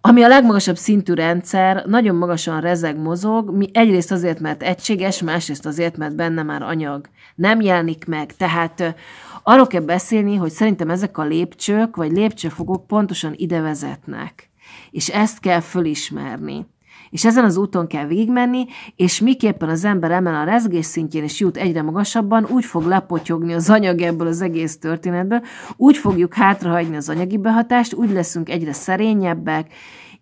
A: ami a legmagasabb szintű rendszer, nagyon magasan rezeg, mozog, mi egyrészt azért, mert egységes, másrészt azért, mert benne már anyag nem jelenik meg. Tehát arról kell beszélni, hogy szerintem ezek a lépcsők, vagy lépcsőfogok pontosan ide vezetnek. És ezt kell fölismerni. És ezen az úton kell végigmenni, és miképpen az ember emel a rezgés szintjén és jut egyre magasabban, úgy fog lepotyogni az anyag ebből az egész történetből, úgy fogjuk hátrahagyni az anyagi behatást, úgy leszünk egyre szerényebbek,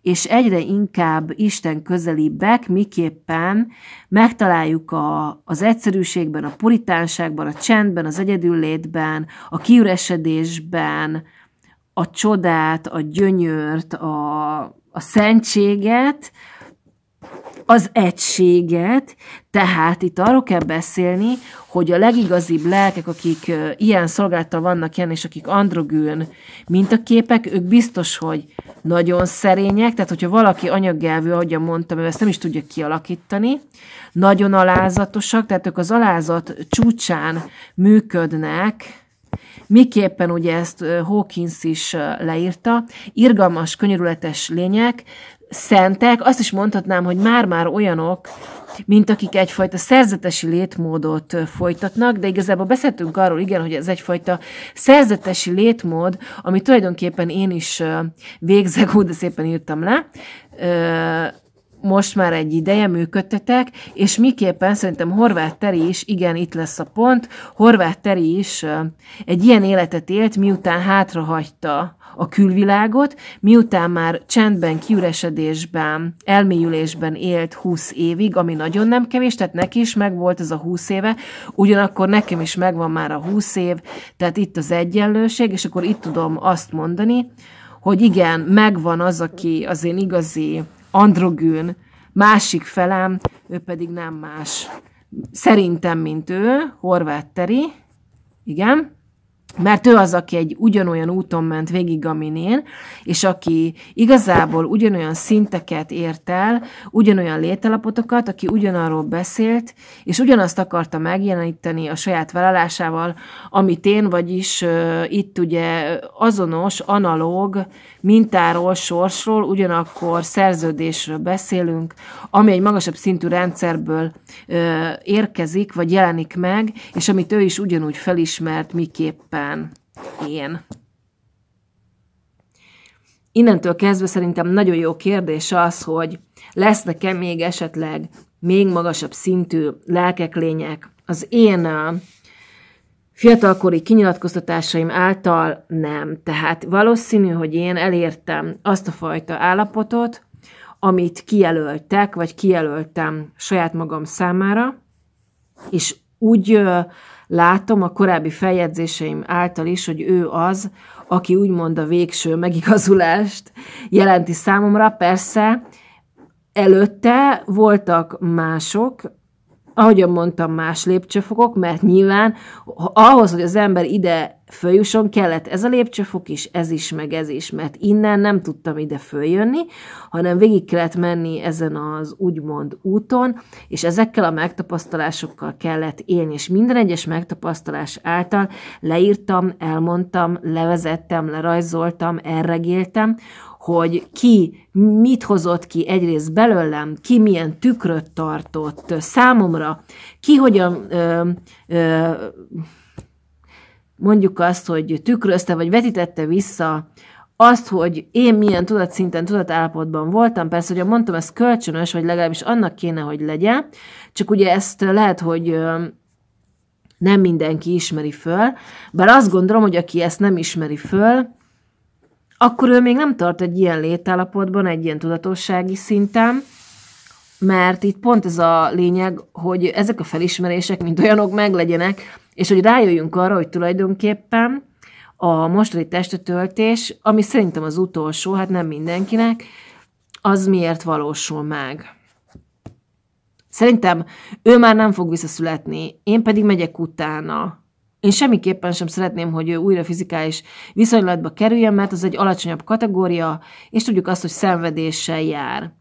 A: és egyre inkább Isten közelibbek, miképpen megtaláljuk a, az egyszerűségben, a puritánságban, a csendben, az egyedüllétben, a kiüresedésben, a csodát, a gyönyört, a, a szentséget, az egységet, tehát itt arról kell beszélni, hogy a legigazibb lelkek, akik ilyen szolgáltal vannak ilyen, és akik androgűn képek, ők biztos, hogy nagyon szerények, tehát hogyha valaki anyaggelvű, ahogy mondtam, ő ezt nem is tudja kialakítani, nagyon alázatosak, tehát ők az alázat csúcsán működnek, Miképpen ugye ezt Hawkins is leírta, irgalmas, könyörületes lények, szentek, azt is mondhatnám, hogy már-már olyanok, mint akik egyfajta szerzetesi létmódot folytatnak, de igazából beszéltünk arról, igen, hogy ez egyfajta szerzetesi létmód, ami tulajdonképpen én is végzek, úgy de szépen írtam le, most már egy ideje működtetek, és miképpen szerintem Horváth Teri is, igen, itt lesz a pont, Horváth Teri is egy ilyen életet élt, miután hátrahagyta a külvilágot, miután már csendben, kiüresedésben, elmélyülésben élt 20 évig, ami nagyon nem kevés, tehát neki is megvolt ez a 20 éve, ugyanakkor nekem is megvan már a 20 év, tehát itt az egyenlőség, és akkor itt tudom azt mondani, hogy igen, megvan az, aki az én igazi androgűn, másik felem, ő pedig nem más. Szerintem, mint ő, horvát teri, igen, mert ő az, aki egy ugyanolyan úton ment végig, amin én, és aki igazából ugyanolyan szinteket ért el, ugyanolyan lételapotokat, aki ugyanarról beszélt, és ugyanazt akarta megjeleníteni a saját vállalásával, amit én, vagyis uh, itt ugye azonos, analóg mintáról, sorsról, ugyanakkor szerződésről beszélünk, ami egy magasabb szintű rendszerből uh, érkezik, vagy jelenik meg, és amit ő is ugyanúgy felismert, miképpen talán én. Innentől kezdve szerintem nagyon jó kérdés az, hogy lesznek-e még esetleg még magasabb szintű lelkek, lények. Az én fiatalkori kinyilatkoztatásaim által nem. Tehát valószínű, hogy én elértem azt a fajta állapotot, amit kijelöltek, vagy kijelöltem saját magam számára, és úgy látom a korábbi feljegyzéseim által is, hogy ő az, aki úgymond a végső megigazulást jelenti számomra. Persze előtte voltak mások, ahogyan mondtam, más lépcsőfokok, mert nyilván ahhoz, hogy az ember ide följusson, kellett ez a lépcsőfok is, ez is, meg ez is, mert innen nem tudtam ide följönni, hanem végig kellett menni ezen az úgymond úton, és ezekkel a megtapasztalásokkal kellett élni, és minden egyes megtapasztalás által leírtam, elmondtam, levezettem, lerajzoltam, elregéltem, hogy ki mit hozott ki egyrészt belőlem, ki milyen tükröt tartott számomra, ki hogyan ö, ö, mondjuk azt, hogy tükrözte vagy vetítette vissza azt, hogy én milyen tudatszinten, tudatállapotban voltam, persze, hogy mondtam, ez kölcsönös, vagy legalábbis annak kéne, hogy legyen, csak ugye ezt lehet, hogy nem mindenki ismeri föl, bár azt gondolom, hogy aki ezt nem ismeri föl, akkor ő még nem tart egy ilyen létállapotban, egy ilyen tudatossági szinten, mert itt pont ez a lényeg, hogy ezek a felismerések, mint olyanok, meglegyenek, és hogy rájöjjünk arra, hogy tulajdonképpen a mostani testetöltés, ami szerintem az utolsó, hát nem mindenkinek, az miért valósul meg. Szerintem ő már nem fog visszaszületni, én pedig megyek utána. Én semmiképpen sem szeretném, hogy ő újra fizikális viszonylatba kerüljön, mert az egy alacsonyabb kategória, és tudjuk azt, hogy szenvedéssel jár.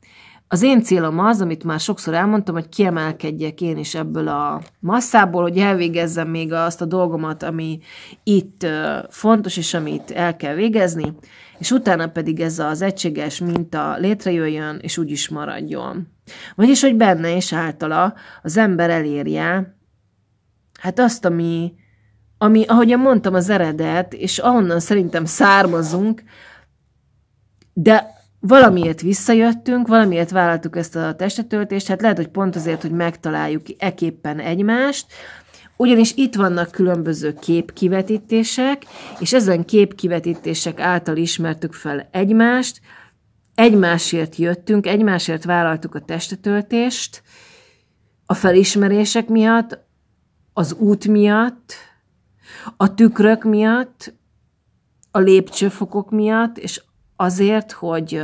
A: Az én célom az, amit már sokszor elmondtam, hogy kiemelkedjek én is ebből a masszából, hogy elvégezzem még azt a dolgomat, ami itt fontos, és amit el kell végezni, és utána pedig ez az egységes minta létrejöjjön, és úgy is maradjon. Vagyis, hogy benne és általa az ember elérje hát azt, ami, ami, ahogy mondtam, az eredet, és ahonnan szerintem származunk, de valamiért visszajöttünk, valamiért vállaltuk ezt a testetöltést, hát lehet, hogy pont azért, hogy megtaláljuk eképpen egymást, ugyanis itt vannak különböző képkivetítések, és ezen képkivetítések által ismertük fel egymást, egymásért jöttünk, egymásért vállaltuk a testetöltést, a felismerések miatt, az út miatt, a tükrök miatt, a lépcsőfokok miatt, és azért, hogy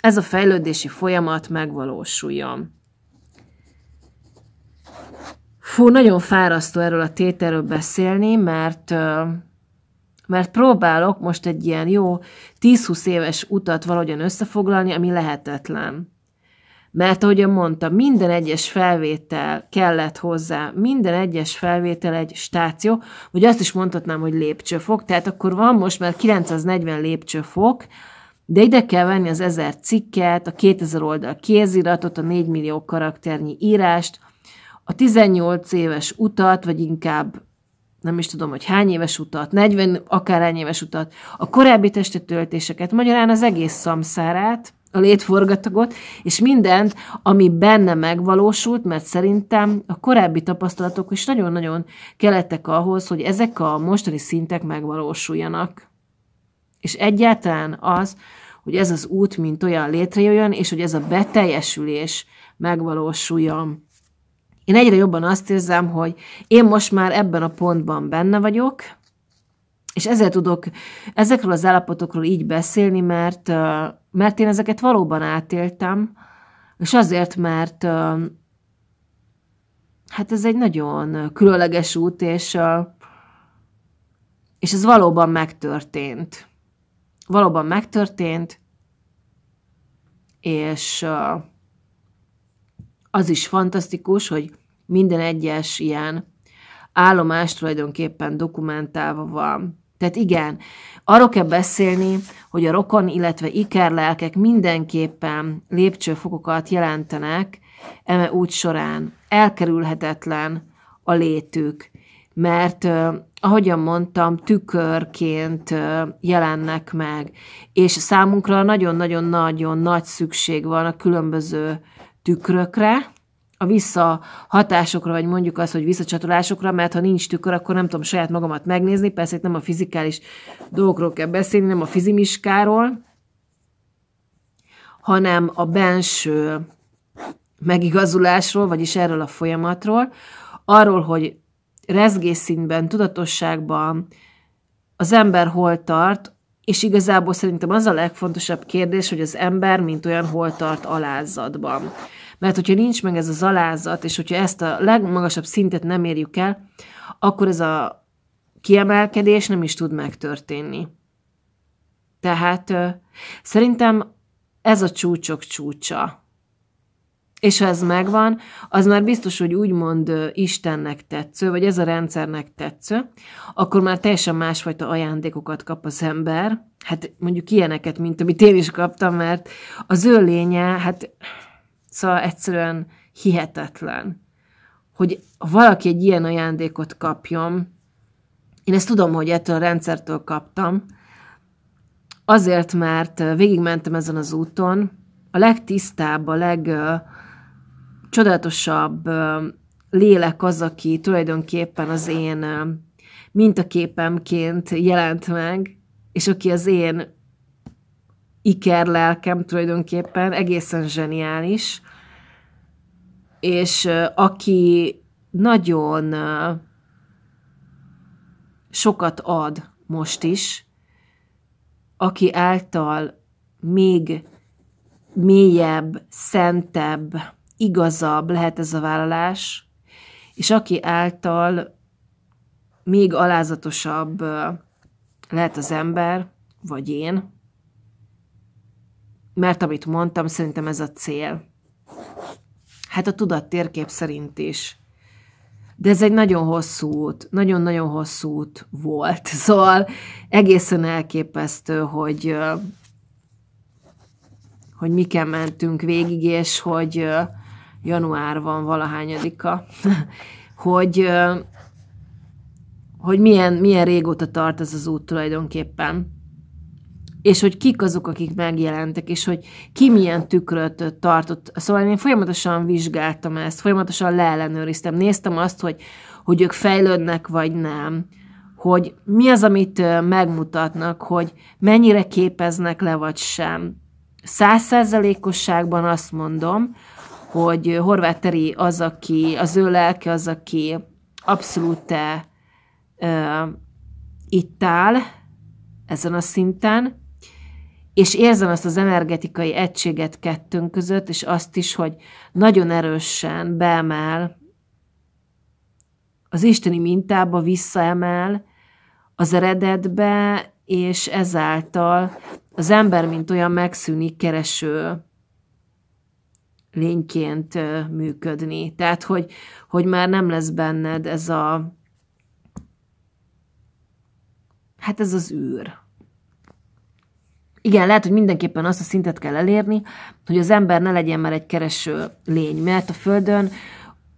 A: ez a fejlődési folyamat megvalósuljon. Fú, nagyon fárasztó erről a tételről beszélni, mert mert próbálok most egy ilyen jó 10-20 éves utat valahogyan összefoglalni, ami lehetetlen. Mert ahogy mondta, minden egyes felvétel kellett hozzá, minden egyes felvétel egy stáció, vagy azt is mondhatnám, hogy lépcsőfok, tehát akkor van most már 940 lépcsőfok, de ide kell venni az 1000 cikket, a 2000 oldal kéziratot, a 4 millió karakternyi írást, a 18 éves utat, vagy inkább nem is tudom, hogy hány éves utat, 40 akárhány éves utat, a korábbi testetöltéseket, magyarán az egész szamszárát, a létforgatagot, és mindent, ami benne megvalósult, mert szerintem a korábbi tapasztalatok is nagyon-nagyon kellettek ahhoz, hogy ezek a mostani szintek megvalósuljanak. És egyáltalán az, hogy ez az út, mint olyan létrejöjjön, és hogy ez a beteljesülés megvalósuljon. Én egyre jobban azt érzem, hogy én most már ebben a pontban benne vagyok, és ezzel tudok ezekről az állapotokról így beszélni, mert, mert én ezeket valóban átéltem, és azért, mert hát ez egy nagyon különleges út, és, és ez valóban megtörtént. Valóban megtörtént, és az is fantasztikus, hogy minden egyes ilyen állomás tulajdonképpen dokumentálva van. Tehát igen, arról kell beszélni, hogy a rokon, illetve ikerlelkek mindenképpen lépcsőfokokat jelentenek eme úgy során. Elkerülhetetlen a létük, mert ahogyan mondtam, tükörként jelennek meg, és számunkra nagyon-nagyon-nagyon nagy szükség van a különböző tükrökre, a visszahatásokra, vagy mondjuk az, hogy visszacsatolásokra, mert ha nincs tükör, akkor nem tudom saját magamat megnézni. Persze itt nem a fizikális dolgokról kell beszélni, nem a fizimiskáról, hanem a benső megigazulásról, vagyis erről a folyamatról, arról, hogy rezgésszintben, tudatosságban az ember hol tart, és igazából szerintem az a legfontosabb kérdés, hogy az ember, mint olyan, hol tart alázatban. Mert hogyha nincs meg ez az alázat, és hogyha ezt a legmagasabb szintet nem érjük el, akkor ez a kiemelkedés nem is tud megtörténni. Tehát ö, szerintem ez a csúcsok csúcsa. És ha ez megvan, az már biztos, hogy úgymond Istennek tetsző, vagy ez a rendszernek tetsző, akkor már teljesen másfajta ajándékokat kap az ember. Hát mondjuk ilyeneket, mint amit én is kaptam, mert az ő lénye, hát Szóval egyszerűen hihetetlen, hogy valaki egy ilyen ajándékot kapjon, én ezt tudom, hogy ettől a rendszertől kaptam, azért, mert végigmentem ezen az úton, a legtisztább, a legcsodálatosabb lélek az, aki tulajdonképpen az én mintaképemként jelent meg, és aki az én iker lelkem tulajdonképpen, egészen zseniális, és aki nagyon sokat ad most is, aki által még mélyebb, szentebb, igazabb lehet ez a vállalás, és aki által még alázatosabb lehet az ember, vagy én, mert amit mondtam, szerintem ez a cél. Hát a tudat térkép szerint is. De ez egy nagyon hosszú út, nagyon-nagyon hosszú út volt. Szóval egészen elképesztő, hogy, hogy miken mentünk végig, és hogy január van valahányadika, hogy, hogy milyen, milyen régóta tart ez az út tulajdonképpen és hogy kik azok, akik megjelentek, és hogy ki milyen tükröt tartott. Szóval én folyamatosan vizsgáltam ezt, folyamatosan leellenőriztem, néztem azt, hogy, hogy ők fejlődnek, vagy nem, hogy mi az, amit megmutatnak, hogy mennyire képeznek le, vagy sem. Százszerzelékosságban azt mondom, hogy Horváth Teri az, aki, az ő lelke az, aki abszolút -e, uh, itt áll ezen a szinten, és érzem ezt az energetikai egységet kettőnk között, és azt is, hogy nagyon erősen beemel, az isteni mintába visszaemel, az eredetbe, és ezáltal az ember, mint olyan megszűnik kereső lényként működni. Tehát, hogy, hogy már nem lesz benned ez a, hát ez az űr igen, lehet, hogy mindenképpen azt a szintet kell elérni, hogy az ember ne legyen már egy kereső lény, mert a Földön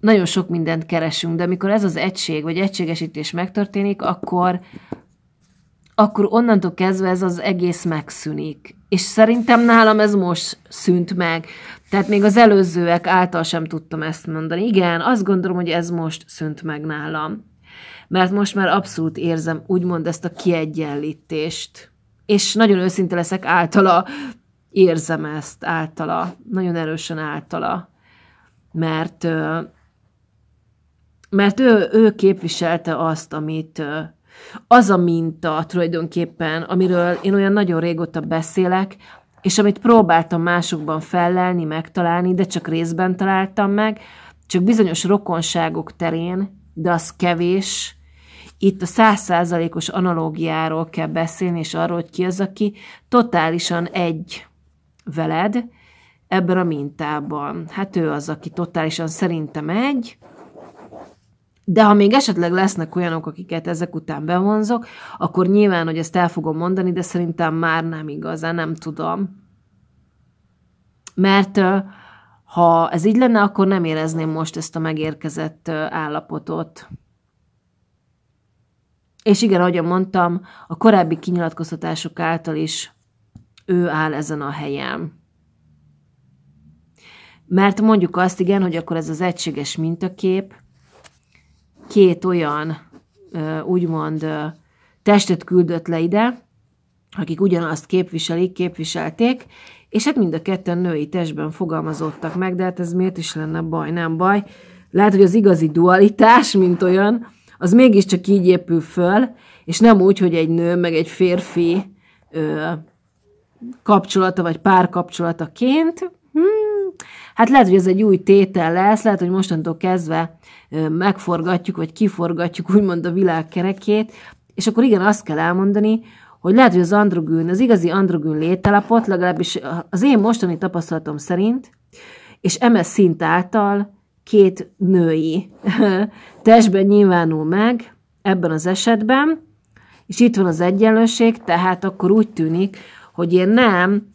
A: nagyon sok mindent keresünk, de amikor ez az egység vagy egységesítés megtörténik, akkor, akkor onnantól kezdve ez az egész megszűnik. És szerintem nálam ez most szűnt meg. Tehát még az előzőek által sem tudtam ezt mondani. Igen, azt gondolom, hogy ez most szűnt meg nálam. Mert most már abszolút érzem úgymond ezt a kiegyenlítést és nagyon őszinte leszek általa, érzem ezt általa, nagyon erősen általa, mert mert ő, ő képviselte azt, amit az a minta tulajdonképpen, amiről én olyan nagyon régóta beszélek, és amit próbáltam másokban fellelni, megtalálni, de csak részben találtam meg, csak bizonyos rokonságok terén, de az kevés, itt a százszázalékos analógiáról kell beszélni, és arról, hogy ki az, aki totálisan egy veled ebben a mintában. Hát ő az, aki totálisan szerintem egy, de ha még esetleg lesznek olyanok, akiket ezek után bevonzok, akkor nyilván, hogy ezt el fogom mondani, de szerintem már nem igazán, nem tudom. Mert ha ez így lenne, akkor nem érezném most ezt a megérkezett állapotot. És igen, ahogy mondtam, a korábbi kinyilatkoztatások által is ő áll ezen a helyen. Mert mondjuk azt, igen, hogy akkor ez az egységes mintakép két olyan, úgymond testet küldött le ide, akik ugyanazt képviselik, képviselték, és hát mind a ketten női testben fogalmazottak meg, de hát ez miért is lenne baj, nem baj. Lehet, hogy az igazi dualitás, mint olyan, az mégiscsak így épül föl, és nem úgy, hogy egy nő meg egy férfi ö, kapcsolata vagy párkapcsolataként, hmm, hát lehet, hogy ez egy új tétel lesz, lehet, hogy mostantól kezdve ö, megforgatjuk, vagy kiforgatjuk úgymond a világ kerekét, és akkor igen, azt kell elmondani, hogy lehet, hogy az androgűn, az igazi androgűn léttelapot, legalábbis az én mostani tapasztalatom szerint, és eme szint által két női testben nyilvánul meg ebben az esetben, és itt van az egyenlőség, tehát akkor úgy tűnik, hogy én nem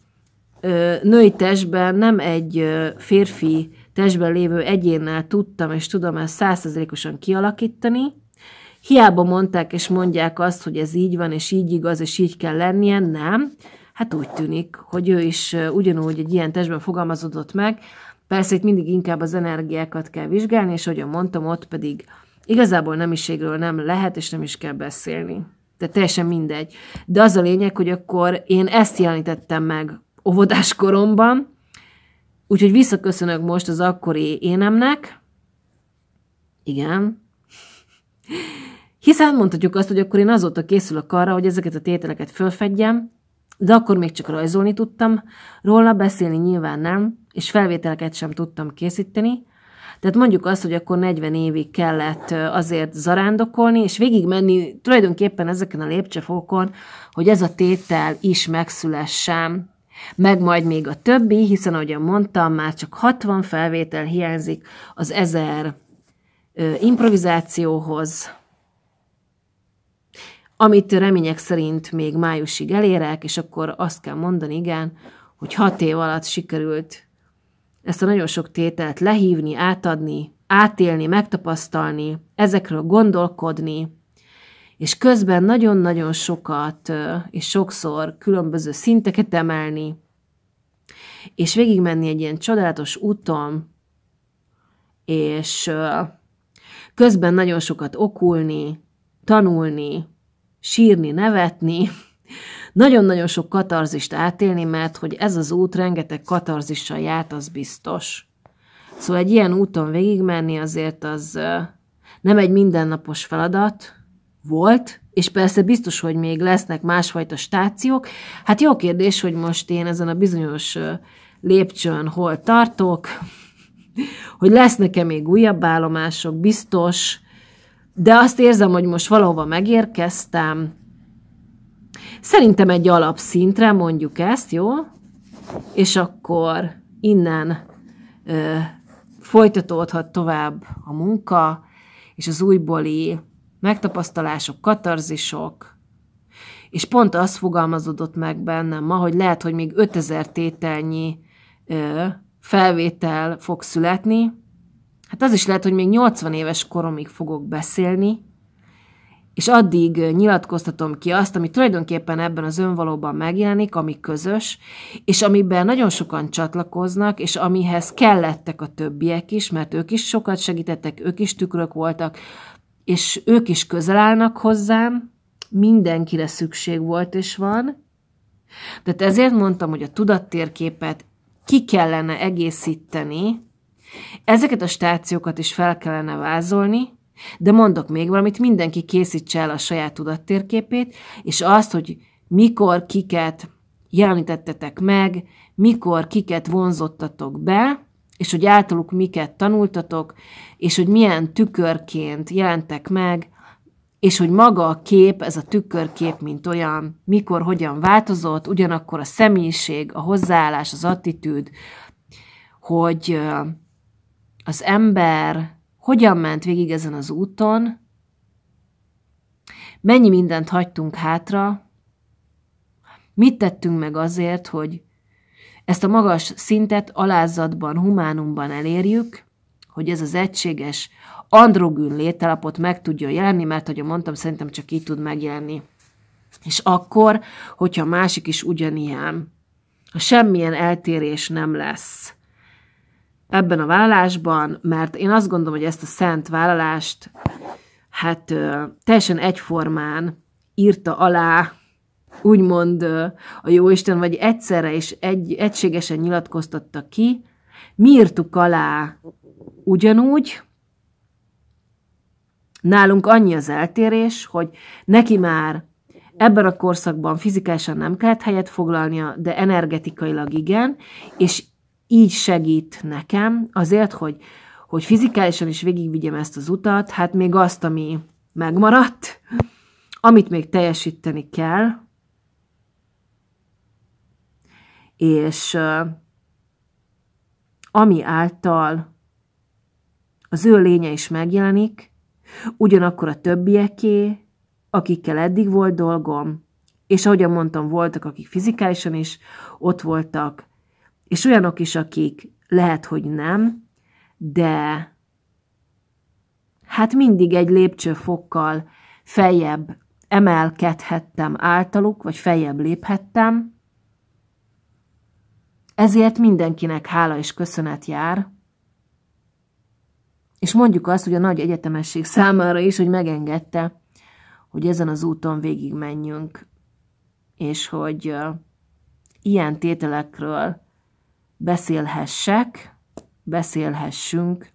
A: női testben, nem egy férfi testben lévő egyénnel tudtam és tudom ezt százszerzelékosan kialakítani, Hiába mondták és mondják azt, hogy ez így van, és így igaz, és így kell lennie, nem. Hát úgy tűnik, hogy ő is ugyanúgy egy ilyen testben fogalmazódott meg, Persze itt mindig inkább az energiákat kell vizsgálni, és ahogyan mondtam, ott pedig igazából nemiségről nem lehet, és nem is kell beszélni. Tehát teljesen mindegy. De az a lényeg, hogy akkor én ezt jelenítettem meg óvodás koromban, úgyhogy visszaköszönök most az akkori énemnek. Igen. Hiszen mondhatjuk azt, hogy akkor én azóta készülök arra, hogy ezeket a tételeket fölfedjem, de akkor még csak rajzolni tudtam. Róla beszélni nyilván nem, és felvételeket sem tudtam készíteni, tehát mondjuk azt, hogy akkor 40 évig kellett azért zarándokolni, és végigmenni tulajdonképpen ezeken a lépcsőfokon, hogy ez a tétel is megszülessem, meg majd még a többi, hiszen ahogyan mondtam, már csak 60 felvétel hiányzik az 1000 improvizációhoz, amit remények szerint még májusig elérek, és akkor azt kell mondani, igen, hogy hat év alatt sikerült ezt a nagyon sok tételt lehívni, átadni, átélni, megtapasztalni, ezekről gondolkodni, és közben nagyon-nagyon sokat és sokszor különböző szinteket emelni, és végigmenni egy ilyen csodálatos úton, és közben nagyon sokat okulni, tanulni, sírni, nevetni, nagyon-nagyon sok katarzist átélni, mert hogy ez az út rengeteg katarzissal járt, az biztos. Szóval egy ilyen úton végigmenni azért az nem egy mindennapos feladat volt, és persze biztos, hogy még lesznek másfajta stációk. Hát jó kérdés, hogy most én ezen a bizonyos lépcsőn hol tartok, hogy lesznek-e még újabb állomások, biztos, de azt érzem, hogy most valahova megérkeztem, Szerintem egy alapszintre mondjuk ezt, jó? És akkor innen ö, folytatódhat tovább a munka, és az újbóli megtapasztalások, katarzisok, és pont az fogalmazódott meg bennem ma, hogy lehet, hogy még 5000 tételnyi ö, felvétel fog születni, hát az is lehet, hogy még 80 éves koromig fogok beszélni, és addig nyilatkoztatom ki azt, ami tulajdonképpen ebben az önvalóban megjelenik, ami közös, és amiben nagyon sokan csatlakoznak, és amihez kellettek a többiek is, mert ők is sokat segítettek, ők is tükrök voltak, és ők is közel állnak hozzám, mindenkire szükség volt és van. Tehát ezért mondtam, hogy a tudattérképet ki kellene egészíteni, ezeket a stációkat is fel kellene vázolni, de mondok még valamit, mindenki készítse el a saját tudattérképét, és azt, hogy mikor kiket jelenítettetek meg, mikor kiket vonzottatok be, és hogy általuk miket tanultatok, és hogy milyen tükörként jelentek meg, és hogy maga a kép, ez a tükörkép, mint olyan, mikor, hogyan változott, ugyanakkor a személyiség, a hozzáállás, az attitűd, hogy az ember hogyan ment végig ezen az úton, mennyi mindent hagytunk hátra, mit tettünk meg azért, hogy ezt a magas szintet alázatban, humánumban elérjük, hogy ez az egységes androgyn lételapot meg tudja jelenni, mert ahogy mondtam, szerintem csak így tud megjelenni. És akkor, hogyha a másik is ugyanilyen, ha semmilyen eltérés nem lesz, ebben a vállalásban, mert én azt gondolom, hogy ezt a szent vállalást hát teljesen egyformán írta alá úgymond a Jóisten, vagy egyszerre és egy, egységesen nyilatkoztatta ki, mi írtuk alá ugyanúgy, nálunk annyi az eltérés, hogy neki már ebben a korszakban fizikálisan nem kellett helyet foglalnia, de energetikailag igen, és így segít nekem, azért, hogy, hogy fizikálisan is végigvigyem ezt az utat, hát még azt, ami megmaradt, amit még teljesíteni kell, és ami által az ő lénye is megjelenik, ugyanakkor a többieké, akikkel eddig volt dolgom, és ahogyan mondtam, voltak, akik fizikálisan is ott voltak, és olyanok is, akik lehet, hogy nem, de hát mindig egy lépcsőfokkal feljebb emelkedhettem általuk, vagy feljebb léphettem. Ezért mindenkinek hála és köszönet jár, és mondjuk azt, hogy a nagy egyetemesség számára is, hogy megengedte, hogy ezen az úton végig menjünk, és hogy uh, ilyen tételekről beszélhessek, beszélhessünk,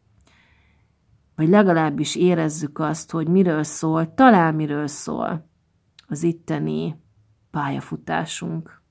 A: vagy legalábbis érezzük azt, hogy miről szól, talán miről szól az itteni pályafutásunk.